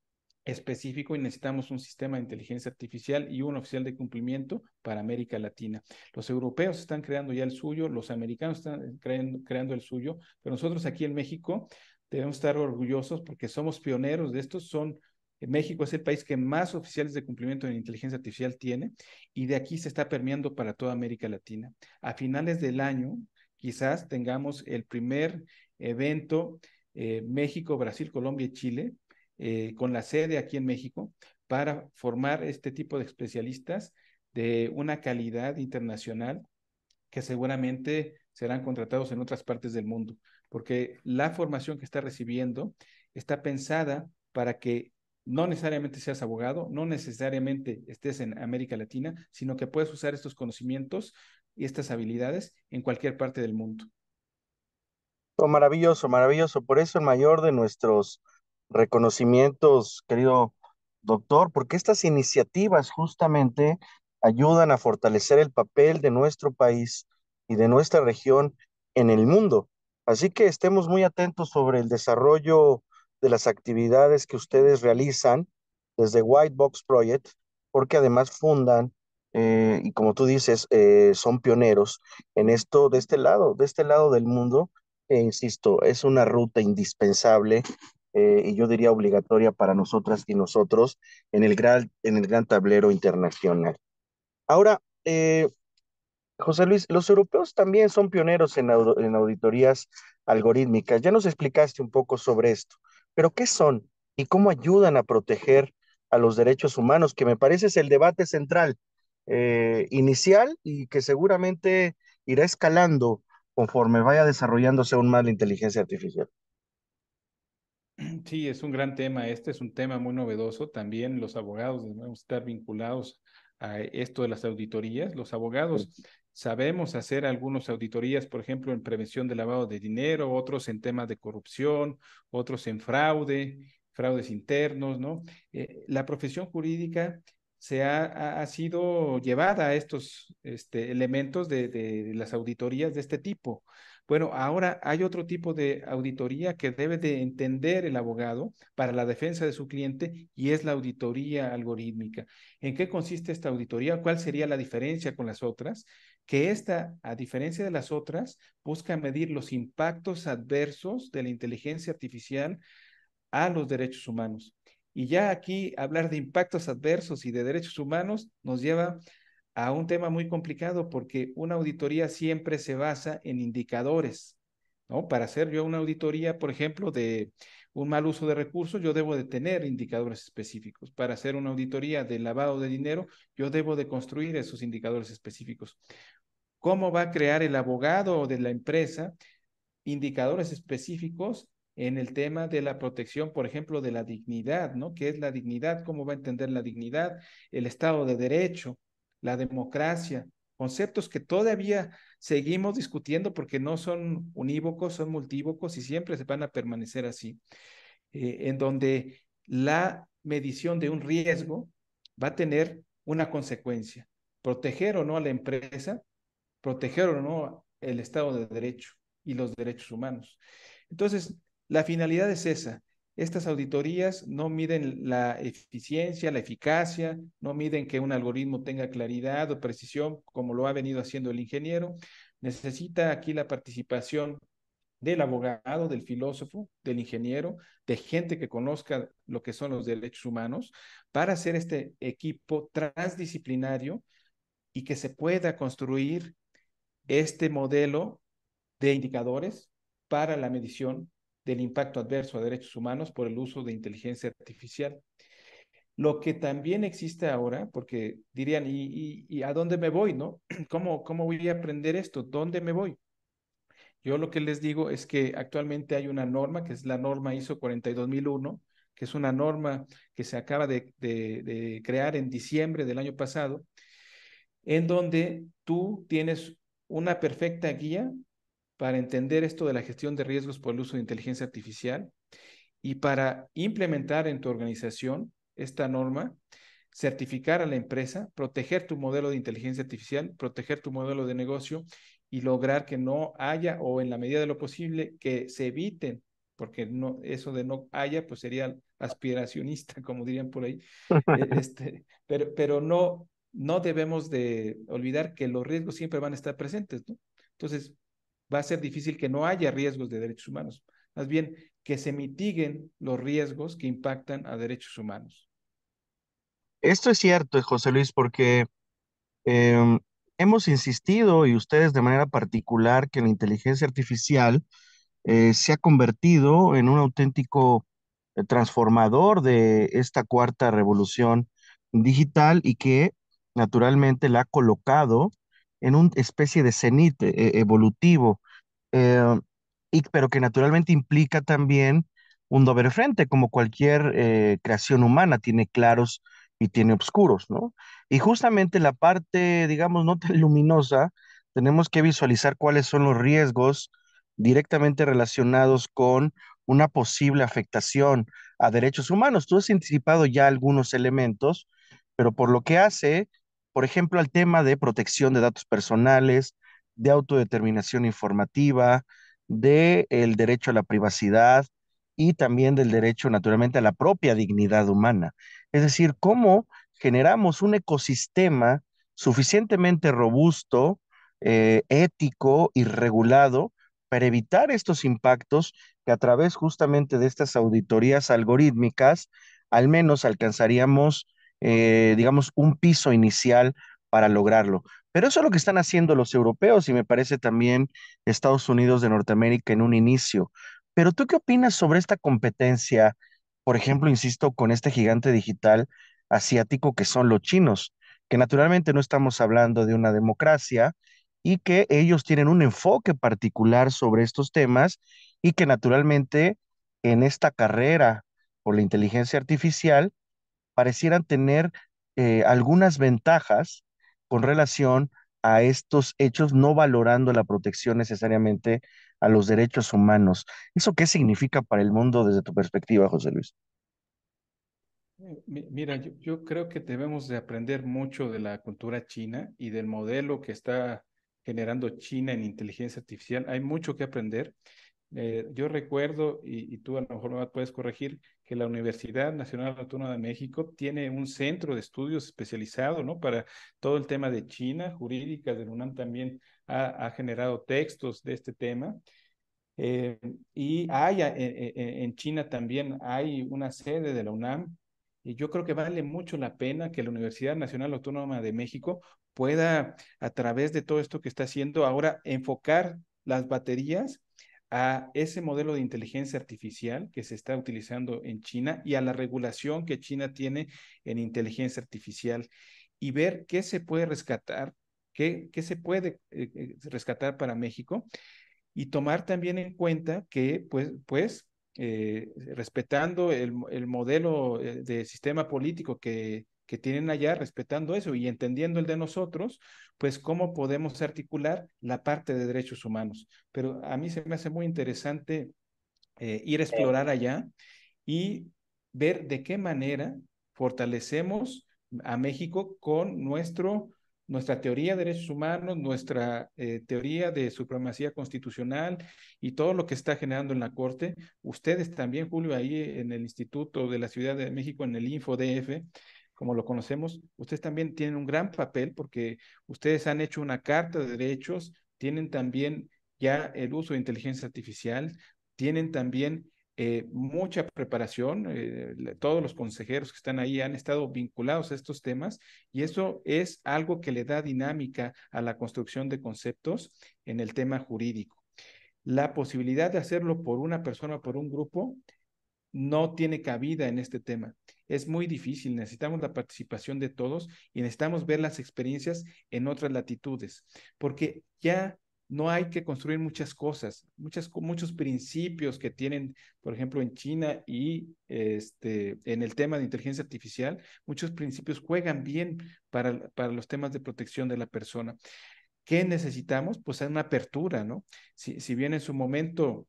específico y necesitamos un sistema de inteligencia artificial y un oficial de cumplimiento para América Latina. Los europeos están creando ya el suyo, los americanos están creando, el suyo, pero nosotros aquí en México debemos estar orgullosos porque somos pioneros de estos, son México es el país que más oficiales de cumplimiento en inteligencia artificial tiene y de aquí se está permeando para toda América Latina. A finales del año, quizás tengamos el primer evento eh, México, Brasil, Colombia y Chile, eh, con la sede aquí en México, para formar este tipo de especialistas de una calidad internacional que seguramente serán contratados en otras partes del mundo, porque la formación que está recibiendo está pensada para que no necesariamente seas abogado, no necesariamente estés en América Latina, sino que puedes usar estos conocimientos y estas habilidades en cualquier parte del mundo. Oh, maravilloso, maravilloso. Por eso el mayor de nuestros reconocimientos, querido doctor, porque estas iniciativas justamente ayudan a fortalecer el papel de nuestro país y de nuestra región en el mundo. Así que estemos muy atentos sobre el desarrollo de las actividades que ustedes realizan desde White Box Project, porque además fundan, eh, y como tú dices, eh, son pioneros en esto de este lado, de este lado del mundo. E insisto, es una ruta indispensable eh, y yo diría obligatoria para nosotras y nosotros en el gran, en el gran tablero internacional. Ahora, José Luis, los europeos también son pioneros en auditorías algorítmicas. Ya nos explicaste un poco sobre esto, pero ¿qué son y cómo ayudan a proteger a los derechos humanos? Que me parece es el debate central eh, inicial y que seguramente irá escalando conforme vaya desarrollándose aún más la inteligencia artificial. Sí, es un gran tema. Este es un tema muy novedoso. También los abogados debemos estar vinculados a esto de las auditorías. Los abogados Sabemos hacer algunas auditorías, por ejemplo, en prevención de lavado de dinero, otros en temas de corrupción, otros en fraude, fraudes internos, ¿no? Eh, la profesión jurídica se ha, ha, sido llevada a estos este, elementos de, de, las auditorías de este tipo. Bueno, ahora hay otro tipo de auditoría que debe de entender el abogado para la defensa de su cliente y es la auditoría algorítmica. ¿En qué consiste esta auditoría? ¿Cuál sería la diferencia con las otras? que esta, a diferencia de las otras, busca medir los impactos adversos de la inteligencia artificial a los derechos humanos. Y ya aquí hablar de impactos adversos y de derechos humanos nos lleva a un tema muy complicado porque una auditoría siempre se basa en indicadores, ¿no? Para hacer yo una auditoría, por ejemplo, de un mal uso de recursos, yo debo de tener indicadores específicos. Para hacer una auditoría de lavado de dinero, yo debo de construir esos indicadores específicos cómo va a crear el abogado de la empresa indicadores específicos en el tema de la protección, por ejemplo, de la dignidad, ¿no? ¿Qué es la dignidad? ¿Cómo va a entender la dignidad? El Estado de Derecho, la democracia, conceptos que todavía seguimos discutiendo porque no son unívocos, son multívocos y siempre se van a permanecer así, eh, en donde la medición de un riesgo va a tener una consecuencia. Proteger o no a la empresa proteger o no el Estado de Derecho y los derechos humanos. Entonces, la finalidad es esa. Estas auditorías no miden la eficiencia, la eficacia, no miden que un algoritmo tenga claridad o precisión, como lo ha venido haciendo el ingeniero. Necesita aquí la participación del abogado, del filósofo, del ingeniero, de gente que conozca lo que son los derechos humanos, para hacer este equipo transdisciplinario y que se pueda construir este modelo de indicadores para la medición del impacto adverso a derechos humanos por el uso de inteligencia artificial. Lo que también existe ahora, porque dirían, ¿y, a dónde me voy? ¿no? [clears throat] ¿Cómo, ¿Cómo voy a aprender esto? ¿Dónde me voy? Yo lo que les digo es que actualmente hay una norma, que es la norma ISO 42001, que es una norma que se acaba de, de, de crear en diciembre del año pasado, en donde tú tienes una perfecta guía para entender esto de la gestión de riesgos por el uso de inteligencia artificial y para implementar en tu organización esta norma, certificar a la empresa, proteger tu modelo de inteligencia artificial, proteger tu modelo de negocio y lograr que no haya o en la medida de lo posible que se eviten, porque no, eso de no haya pues sería aspiracionista, [laughs] como dirían por ahí, [laughs] e, este, pero, pero no no debemos de olvidar que los riesgos siempre van a estar presentes, ¿no? Entonces, va a ser difícil que no haya riesgos de derechos humanos, más bien que se mitiguen los riesgos que impactan a derechos humanos. Esto es cierto, José Luis, porque em, hemos insistido, y ustedes de manera particular, que la inteligencia artificial eh, se ha convertido en un auténtico eh, transformador de esta cuarta revolución digital y que naturalmente la ha colocado en una especie de cenit e-, evolutivo, eh, pero que naturalmente implica también un doble frente, como cualquier eh, creación humana, tiene claros y tiene oscuros, ¿no? Y justamente la parte, digamos, no tan [laughs] luminosa, tenemos que visualizar cuáles son los riesgos directamente relacionados con una posible afectación a derechos humanos. Tú has anticipado ya algunos elementos, pero por lo que hace por ejemplo, al tema de protección de datos personales, de autodeterminación informativa, del el derecho a la privacidad y también del derecho, naturalmente, a la propia dignidad humana. Es decir, cómo generamos un ecosistema suficientemente robusto, eh, ético y regulado para evitar estos impactos que a través justamente de estas auditorías algorítmicas al menos alcanzaríamos eh, digamos, un piso inicial para lograrlo. Pero eso es lo que están haciendo los europeos y me parece también Estados Unidos de Norteamérica en un inicio. Pero tú qué opinas sobre esta competencia, por ejemplo, insisto, con este gigante digital asiático que son los chinos, que naturalmente no estamos hablando de una democracia y que ellos tienen un enfoque particular sobre estos temas y que naturalmente en esta carrera por la inteligencia artificial parecieran tener eh, algunas ventajas con relación a estos hechos, no valorando la protección necesariamente a los derechos humanos. ¿Eso qué significa para el mundo desde tu perspectiva, José Luis? Mira, yo, creo que debemos de aprender mucho de la cultura china y del modelo que está generando China en inteligencia artificial. Hay mucho que aprender. Eh, yo recuerdo, y, y, tú a lo mejor me puedes corregir, que la Universidad Nacional Autónoma de México tiene un centro de estudios especializado, ¿no? Para todo el tema de China, jurídicas del UNAM también ha, generado textos de este tema. Eh, y hay eh, eh, en China también hay una sede de la UNAM y yo creo que vale mucho la pena que la Universidad Nacional Autónoma de México pueda, a través de todo esto que está haciendo ahora, enfocar las baterías a ese modelo de inteligencia artificial que se está utilizando en China y a la regulación que China tiene en inteligencia artificial y ver qué se puede rescatar, qué, qué se puede eh, eh, rescatar para México y tomar también en cuenta que pues, pues eh, respetando el, el modelo de sistema político que que tienen allá, respetando eso y entendiendo el de nosotros, pues cómo podemos articular la parte de derechos humanos. Pero a mí se me hace muy interesante eh, ir a explorar allá y ver de qué manera fortalecemos a México con nuestro, nuestra teoría de derechos humanos, nuestra eh, teoría de supremacía constitucional y todo lo que está generando en la Corte. Ustedes también, Julio, ahí en el Instituto de la Ciudad de México, en el InfoDF, como lo conocemos, ustedes también tienen un gran papel porque ustedes han hecho una carta de derechos, tienen también ya el uso de inteligencia artificial, tienen también eh, mucha preparación, eh, todos los consejeros que están ahí han estado vinculados a estos temas y eso es algo que le da dinámica a la construcción de conceptos en el tema jurídico. La posibilidad de hacerlo por una persona o por un grupo no tiene cabida en este tema es muy difícil, necesitamos la participación de todos y necesitamos ver las experiencias en otras latitudes, porque ya no hay que construir muchas cosas, muchas, muchos principios que tienen, por ejemplo, en China y este, en el tema de inteligencia artificial, muchos principios juegan bien para, para los temas de protección de la persona. ¿Qué necesitamos? Pues una apertura, ¿no? Si, si bien en su momento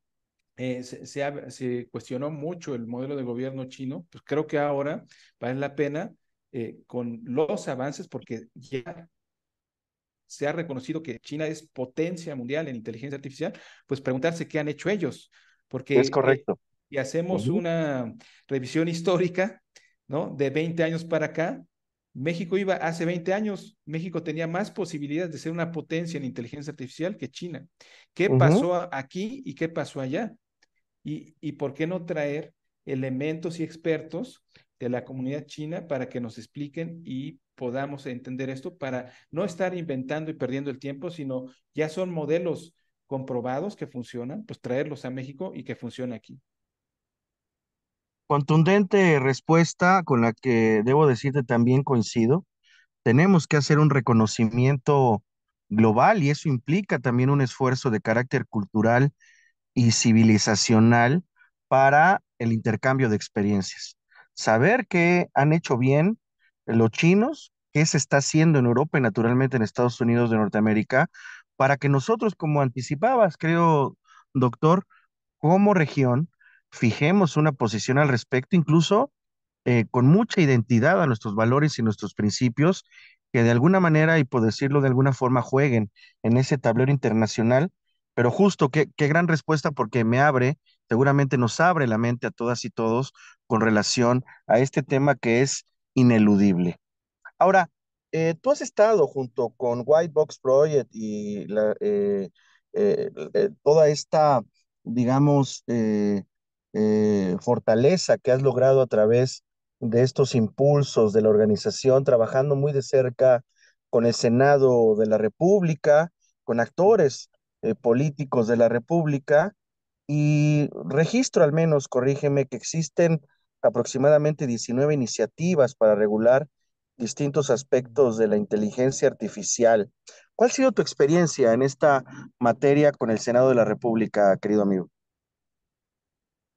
eh, se, cuestionó mucho el modelo de gobierno chino, pues creo que ahora vale la pena eh, con los avances porque ya se ha reconocido que China es potencia mundial en inteligencia artificial, pues preguntarse qué han hecho ellos, porque es eh, correcto. y hacemos una revisión histórica, ¿no? De 20 años para acá, México iba hace 20 años, México tenía más posibilidades de ser una potencia en inteligencia artificial que China. ¿Qué pasó aquí y qué pasó allá? y, por qué no traer elementos y expertos de la comunidad china para que nos expliquen y podamos entender esto para no estar inventando y perdiendo el tiempo, sino ya son modelos comprobados que funcionan, pues traerlos a México y que funcione aquí. Contundente respuesta con la que debo decirte también coincido. Tenemos que hacer un reconocimiento global y eso implica también un esfuerzo de carácter cultural y civilizacional para el intercambio de experiencias. Saber qué han hecho bien los chinos, qué se está haciendo en Europa y naturalmente en Estados Unidos de Norteamérica, para que nosotros, como anticipabas, creo, doctor, como región, fijemos una posición al respecto, incluso eh, con mucha identidad a nuestros valores y nuestros principios, que de alguna manera, y por decirlo de alguna forma, jueguen en ese tablero internacional pero justo, qué, qué gran respuesta porque me abre, seguramente nos abre la mente a todas y todos con relación a este tema que es ineludible. Ahora, eh, tú has estado junto con White Box Project y eh, eh, toda esta, digamos, fortaleza que has logrado a través de estos impulsos de la organización, trabajando muy de cerca con el Senado de la República, con actores eh, políticos de la República y registro al menos, corrígeme, que existen aproximadamente 19 iniciativas para regular distintos aspectos de la inteligencia artificial. ¿Cuál ha sido tu experiencia en esta materia con el Senado de la República, querido amigo?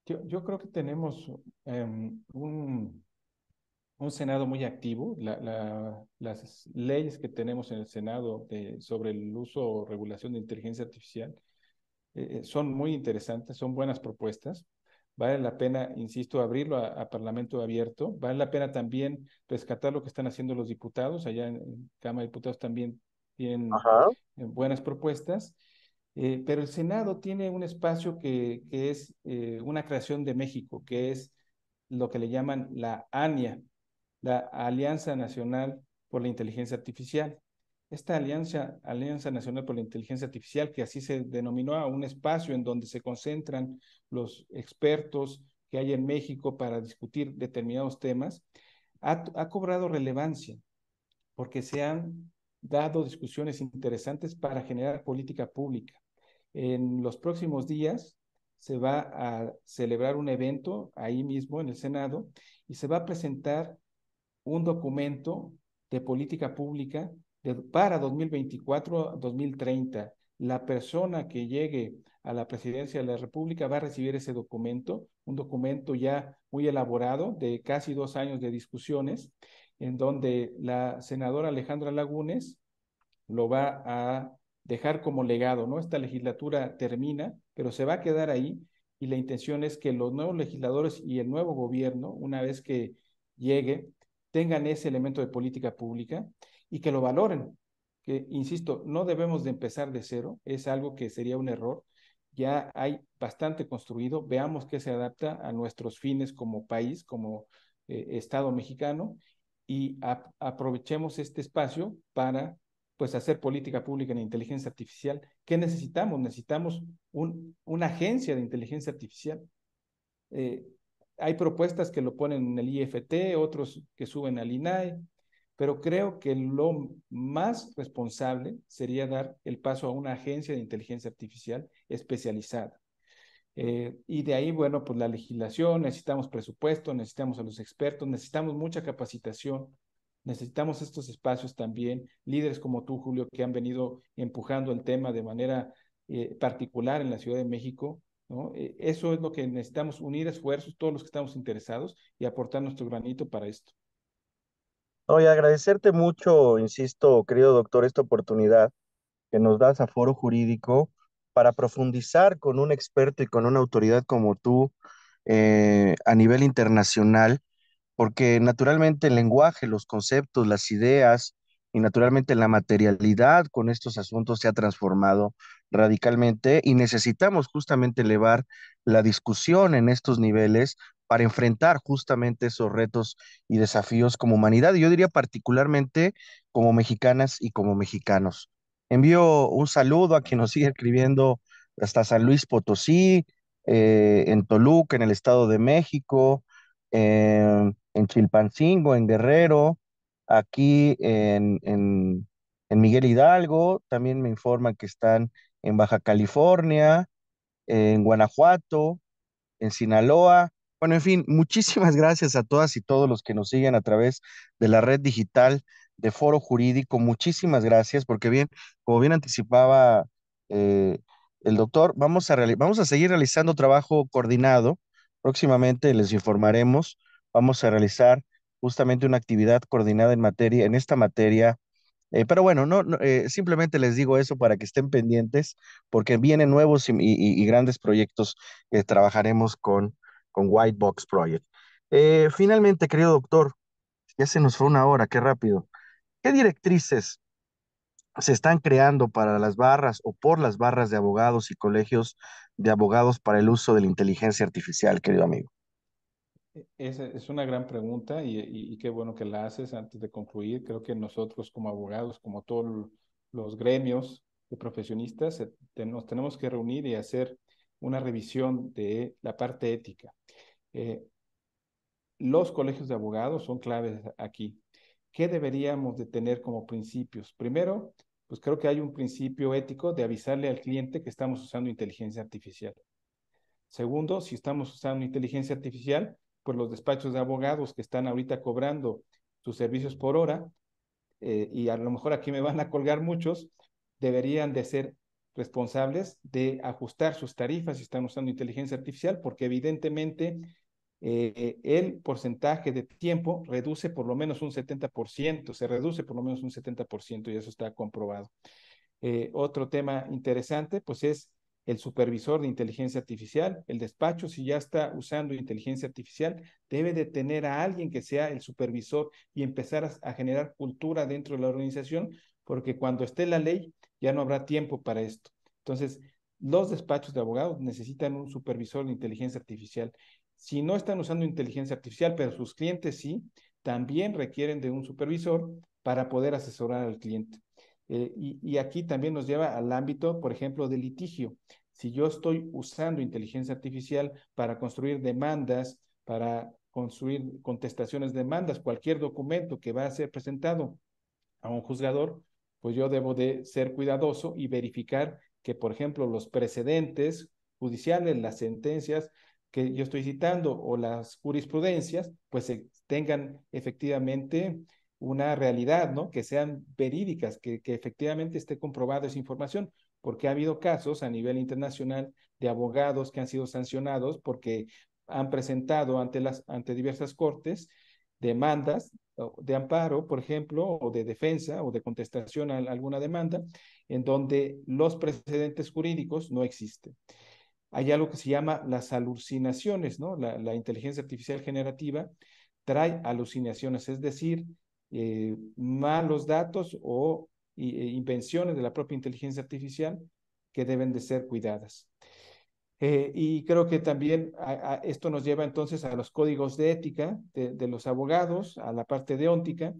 Yo, creo que tenemos em, un, un Senado muy activo. La, las leyes que tenemos en el Senado eh, sobre el uso o regulación de inteligencia artificial eh, eh, son muy interesantes, son buenas propuestas. Vale la pena, insisto, abrirlo a, Parlamento abierto. Vale la pena también rescatar lo que están haciendo los diputados. Allá en, Cámara de Diputados también tienen buenas propuestas. pero el Senado tiene un espacio que, es una creación de México, que es lo que le llaman la ANIA, la Alianza Nacional por la Inteligencia Artificial. Esta alianza, alianza, Nacional por la Inteligencia Artificial, que así se denominó a un espacio en donde se concentran los expertos que hay en México para discutir determinados temas, ha, ha cobrado relevancia porque se han dado discusiones interesantes para generar política pública. En los próximos días se va a celebrar un evento ahí mismo en el Senado y se va a presentar un documento de política pública para 2024-2030. La persona que llegue a la presidencia de la República va a recibir ese documento, un documento ya muy elaborado de casi dos años de discusiones, en donde la senadora Alejandra Lagunes lo va a dejar como legado, ¿no? Esta legislatura termina, pero se va a quedar ahí y la intención es que los nuevos legisladores y el nuevo gobierno, una vez que llegue, tengan ese elemento de política pública y que lo valoren. Que, insisto, no debemos de empezar de cero, es algo que sería un error. Ya hay bastante construido, veamos qué se adapta a nuestros fines como país, como eh, Estado mexicano, y aprovechemos este espacio para pues hacer política pública en inteligencia artificial. ¿Qué necesitamos? Necesitamos un, una agencia de inteligencia artificial. Eh, hay propuestas que lo ponen en el IFT, otros que suben al INAE, pero creo que lo más responsable sería dar el paso a una agencia de inteligencia artificial especializada. Eh, y de ahí, bueno, pues la legislación, necesitamos presupuesto, necesitamos a los expertos, necesitamos mucha capacitación, necesitamos estos espacios también, líderes como tú, Julio, que han venido empujando el tema de manera eh, particular en la Ciudad de México, e, eso es lo que necesitamos, unir esfuerzos, todos los que estamos interesados y aportar nuestro granito para esto. Oye, agradecerte mucho, insisto, querido doctor, esta oportunidad que nos das a Foro Jurídico para profundizar con un experto y con una autoridad como tú eh, a nivel internacional, porque naturalmente el lenguaje, los conceptos, las ideas, y naturalmente la materialidad con estos asuntos se ha transformado radicalmente y necesitamos justamente elevar la discusión en estos niveles para enfrentar justamente esos retos y desafíos como humanidad, y yo diría particularmente como mexicanas y como mexicanos. Envío un saludo a quien nos sigue escribiendo hasta San Luis Potosí, eh, en Toluca, en el Estado de México, eh, en Chilpancingo, en Guerrero, aquí en, Miguel Hidalgo, también me informan que están en Baja California, en Guanajuato, en Sinaloa. Bueno, en fin, muchísimas gracias a todas y todos los que nos siguen a través de la red digital de Foro Jurídico. Muchísimas gracias, porque bien, como bien anticipaba eh, el doctor, vamos a, vamos a seguir realizando trabajo coordinado. Próximamente les informaremos. Vamos a realizar justamente una actividad coordinada en materia, en esta materia. Eh, pero bueno, no, eh, simplemente les digo eso para que estén pendientes, porque vienen nuevos y, grandes proyectos que trabajaremos con, con White Box Project. Eh, finalmente, querido doctor, ya se nos fue una hora, qué rápido. ¿Qué directrices se están creando para las barras o por las barras de abogados y colegios de abogados para el uso de la inteligencia artificial, querido amigo? E, es, es una gran pregunta y, qué bueno que la haces antes de concluir. Creo que nosotros como abogados, como todos los gremios de profesionistas, nos tenemos que reunir y hacer una revisión de la parte ética. Eh, los colegios de abogados son claves aquí. ¿Qué deberíamos de tener como principios? Primero, pues creo que hay un principio ético de avisarle al cliente que estamos usando inteligencia artificial. Segundo, si estamos usando inteligencia artificial, pues los despachos de abogados que están ahorita cobrando sus servicios por hora, eh, y a lo mejor aquí me van a colgar muchos, deberían de ser responsables de ajustar sus tarifas si están usando inteligencia artificial, porque evidentemente eh, el porcentaje de tiempo reduce por lo menos un 70%, se reduce por lo menos un 70% y eso está comprobado. Eh, otro tema interesante, pues es el supervisor de inteligencia artificial, el despacho, si ya está usando inteligencia artificial, debe de tener a alguien que sea el supervisor y empezar a, generar cultura dentro de la organización, porque cuando esté la ley ya no habrá tiempo para esto. Entonces, los despachos de abogados necesitan un supervisor de inteligencia artificial. Si no están usando inteligencia artificial, pero sus clientes sí, también requieren de un supervisor para poder asesorar al cliente. Eh, y, aquí también nos lleva al ámbito, por ejemplo, del litigio. Si yo estoy usando inteligencia artificial para construir demandas, para construir contestaciones, demandas, cualquier documento que va a ser presentado a un juzgador, pues yo debo de ser cuidadoso y verificar que, por ejemplo, los precedentes judiciales, las sentencias que yo estoy citando o las jurisprudencias, pues tengan efectivamente una realidad, ¿no? Que sean verídicas, que, que efectivamente esté comprobada esa información, porque ha habido casos a nivel internacional de abogados que han sido sancionados porque han presentado ante, las, ante diversas cortes demandas de amparo, por ejemplo, o de defensa o de contestación a alguna demanda, en donde los precedentes jurídicos no existen. Hay algo que se llama las alucinaciones, ¿no? La, inteligencia artificial generativa trae alucinaciones, es decir, eh, malos datos o e invenciones de la propia inteligencia artificial que deben de ser cuidadas. Eh, y creo que también esto nos lleva entonces a los códigos de ética de, los abogados, a la parte deóntica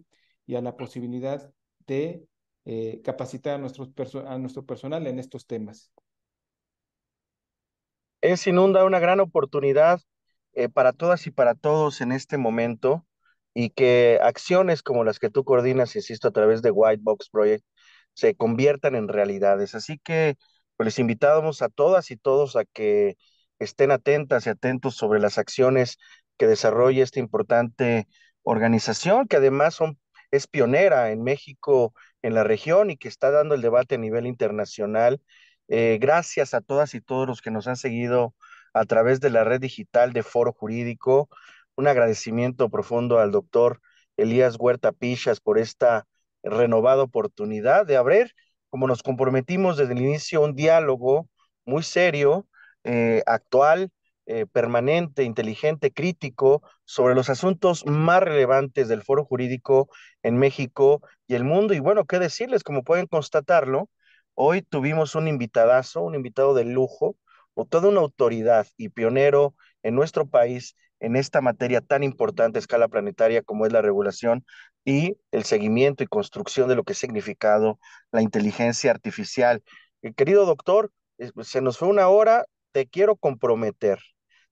y a la posibilidad de eh, capacitar a, nuestros a nuestro personal en estos temas. Es inunda una gran oportunidad eh, para todas y para todos en este momento y que acciones como las que tú coordinas, insisto, a través de White Box Project, se conviertan en realidades. Así que pues, les invitamos a todas y todos a que estén atentas y atentos sobre las acciones que desarrolla esta importante organización, que además es pionera en México, en la región y que está dando el debate a nivel internacional. Eh, gracias a todas y todos los que nos han seguido a través de la red digital de Foro Jurídico. Un agradecimiento profundo al doctor Elías Huerta Pichas por esta renovada oportunidad de abrir, como nos comprometimos desde el inicio, un diálogo muy serio, eh, actual, eh, permanente, inteligente, crítico sobre los asuntos más relevantes del foro jurídico en México y el mundo. Y bueno, ¿qué decirles? Como pueden constatarlo, hoy tuvimos un invitadazo, un invitado de lujo, o toda una autoridad y pionero en nuestro país en esta materia tan importante a escala planetaria como es la regulación y el seguimiento y construcción de lo que ha significado la inteligencia artificial. Eh, querido doctor, pues, se nos fue una hora, te quiero comprometer,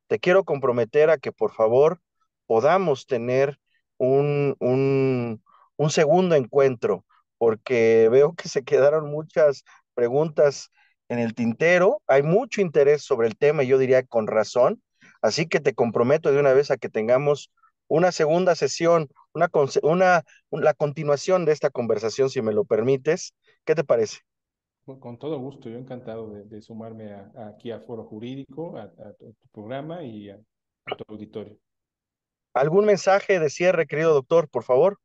te quiero comprometer a que por favor podamos tener un, un segundo encuentro, porque veo que se quedaron muchas preguntas en el tintero, hay mucho interés sobre el tema, yo diría con razón, Así que te comprometo de una vez a que tengamos una segunda sesión, una, una, la continuación de esta conversación, si me lo permites. ¿Qué te parece? Con todo gusto, yo encantado de, sumarme aquí a Foro Jurídico, a, tu programa y a, tu auditorio. ¿Algún mensaje de cierre, querido doctor, por favor?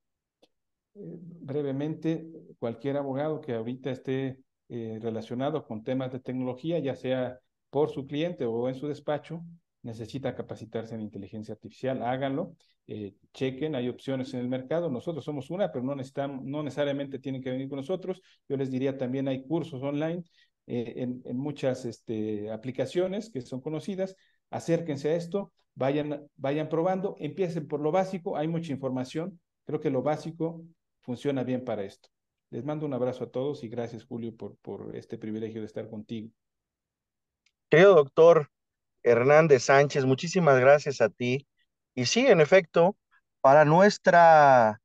Eh, brevemente, cualquier abogado que ahorita esté eh, relacionado con temas de tecnología, ya sea por su cliente o en su despacho, necesita capacitarse en inteligencia artificial, háganlo, eh, chequen, hay opciones en el mercado, nosotros somos una, pero no, no necesariamente tienen que venir con nosotros, yo les diría también hay cursos online eh, en, muchas este, aplicaciones que son conocidas, acérquense a esto, vayan, vayan probando, empiecen por lo básico, hay mucha información, creo que lo básico funciona bien para esto. Les mando un abrazo a todos y gracias Julio por, por este privilegio de estar contigo. Querido doctor Hernández Sánchez, muchísimas gracias a ti. Y sí, en efecto, para nuestra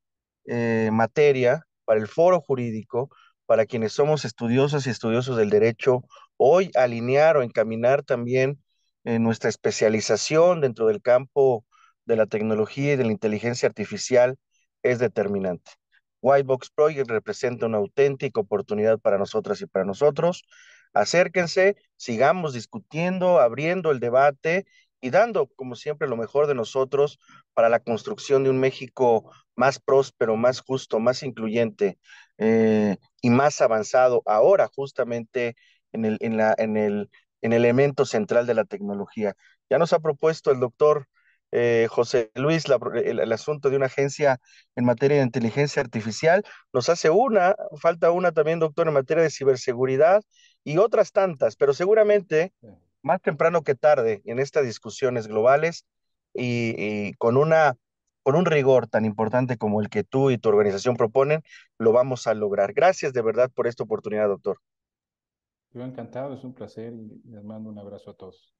eh, materia, para el foro jurídico, para quienes somos estudiosos y estudiosos del derecho, hoy alinear o encaminar también eh, nuestra especialización dentro del campo de la tecnología y de la inteligencia artificial es determinante. Whitebox Project representa una auténtica oportunidad para nosotras y para nosotros. Acérquense, sigamos discutiendo, abriendo el debate y dando, como siempre, lo mejor de nosotros para la construcción de un México más próspero, más justo, más incluyente eh, y más avanzado ahora justamente en el, elemento central de la tecnología. Ya nos ha propuesto el doctor eh, José Luis el, el, asunto de una agencia en materia de inteligencia artificial. Nos hace una, falta una también, doctor, en materia de ciberseguridad y otras tantas, pero seguramente más temprano que tarde en estas discusiones globales y, con, una, con un rigor tan importante como el que tú y tu organización proponen, lo vamos a lograr. Gracias de verdad por esta oportunidad, doctor. Yo encantado, es un placer y les mando un abrazo a todos.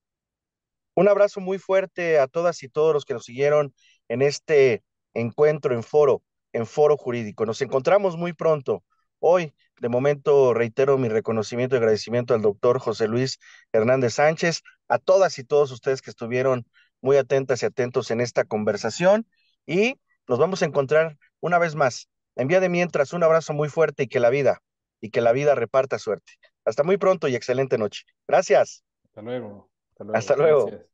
Un abrazo muy fuerte a todas y todos los que nos siguieron en este encuentro en foro, en foro jurídico. Nos encontramos muy pronto. Hoy de momento, reitero mi reconocimiento y agradecimiento al doctor José Luis Hernández Sánchez, a todas y todos ustedes que estuvieron muy atentas y atentos en esta conversación y nos vamos a encontrar una vez más. Envía de mientras, un abrazo muy fuerte y que la vida, y que la vida reparta suerte. Hasta muy pronto y excelente noche. Gracias. Hasta luego. Hasta luego.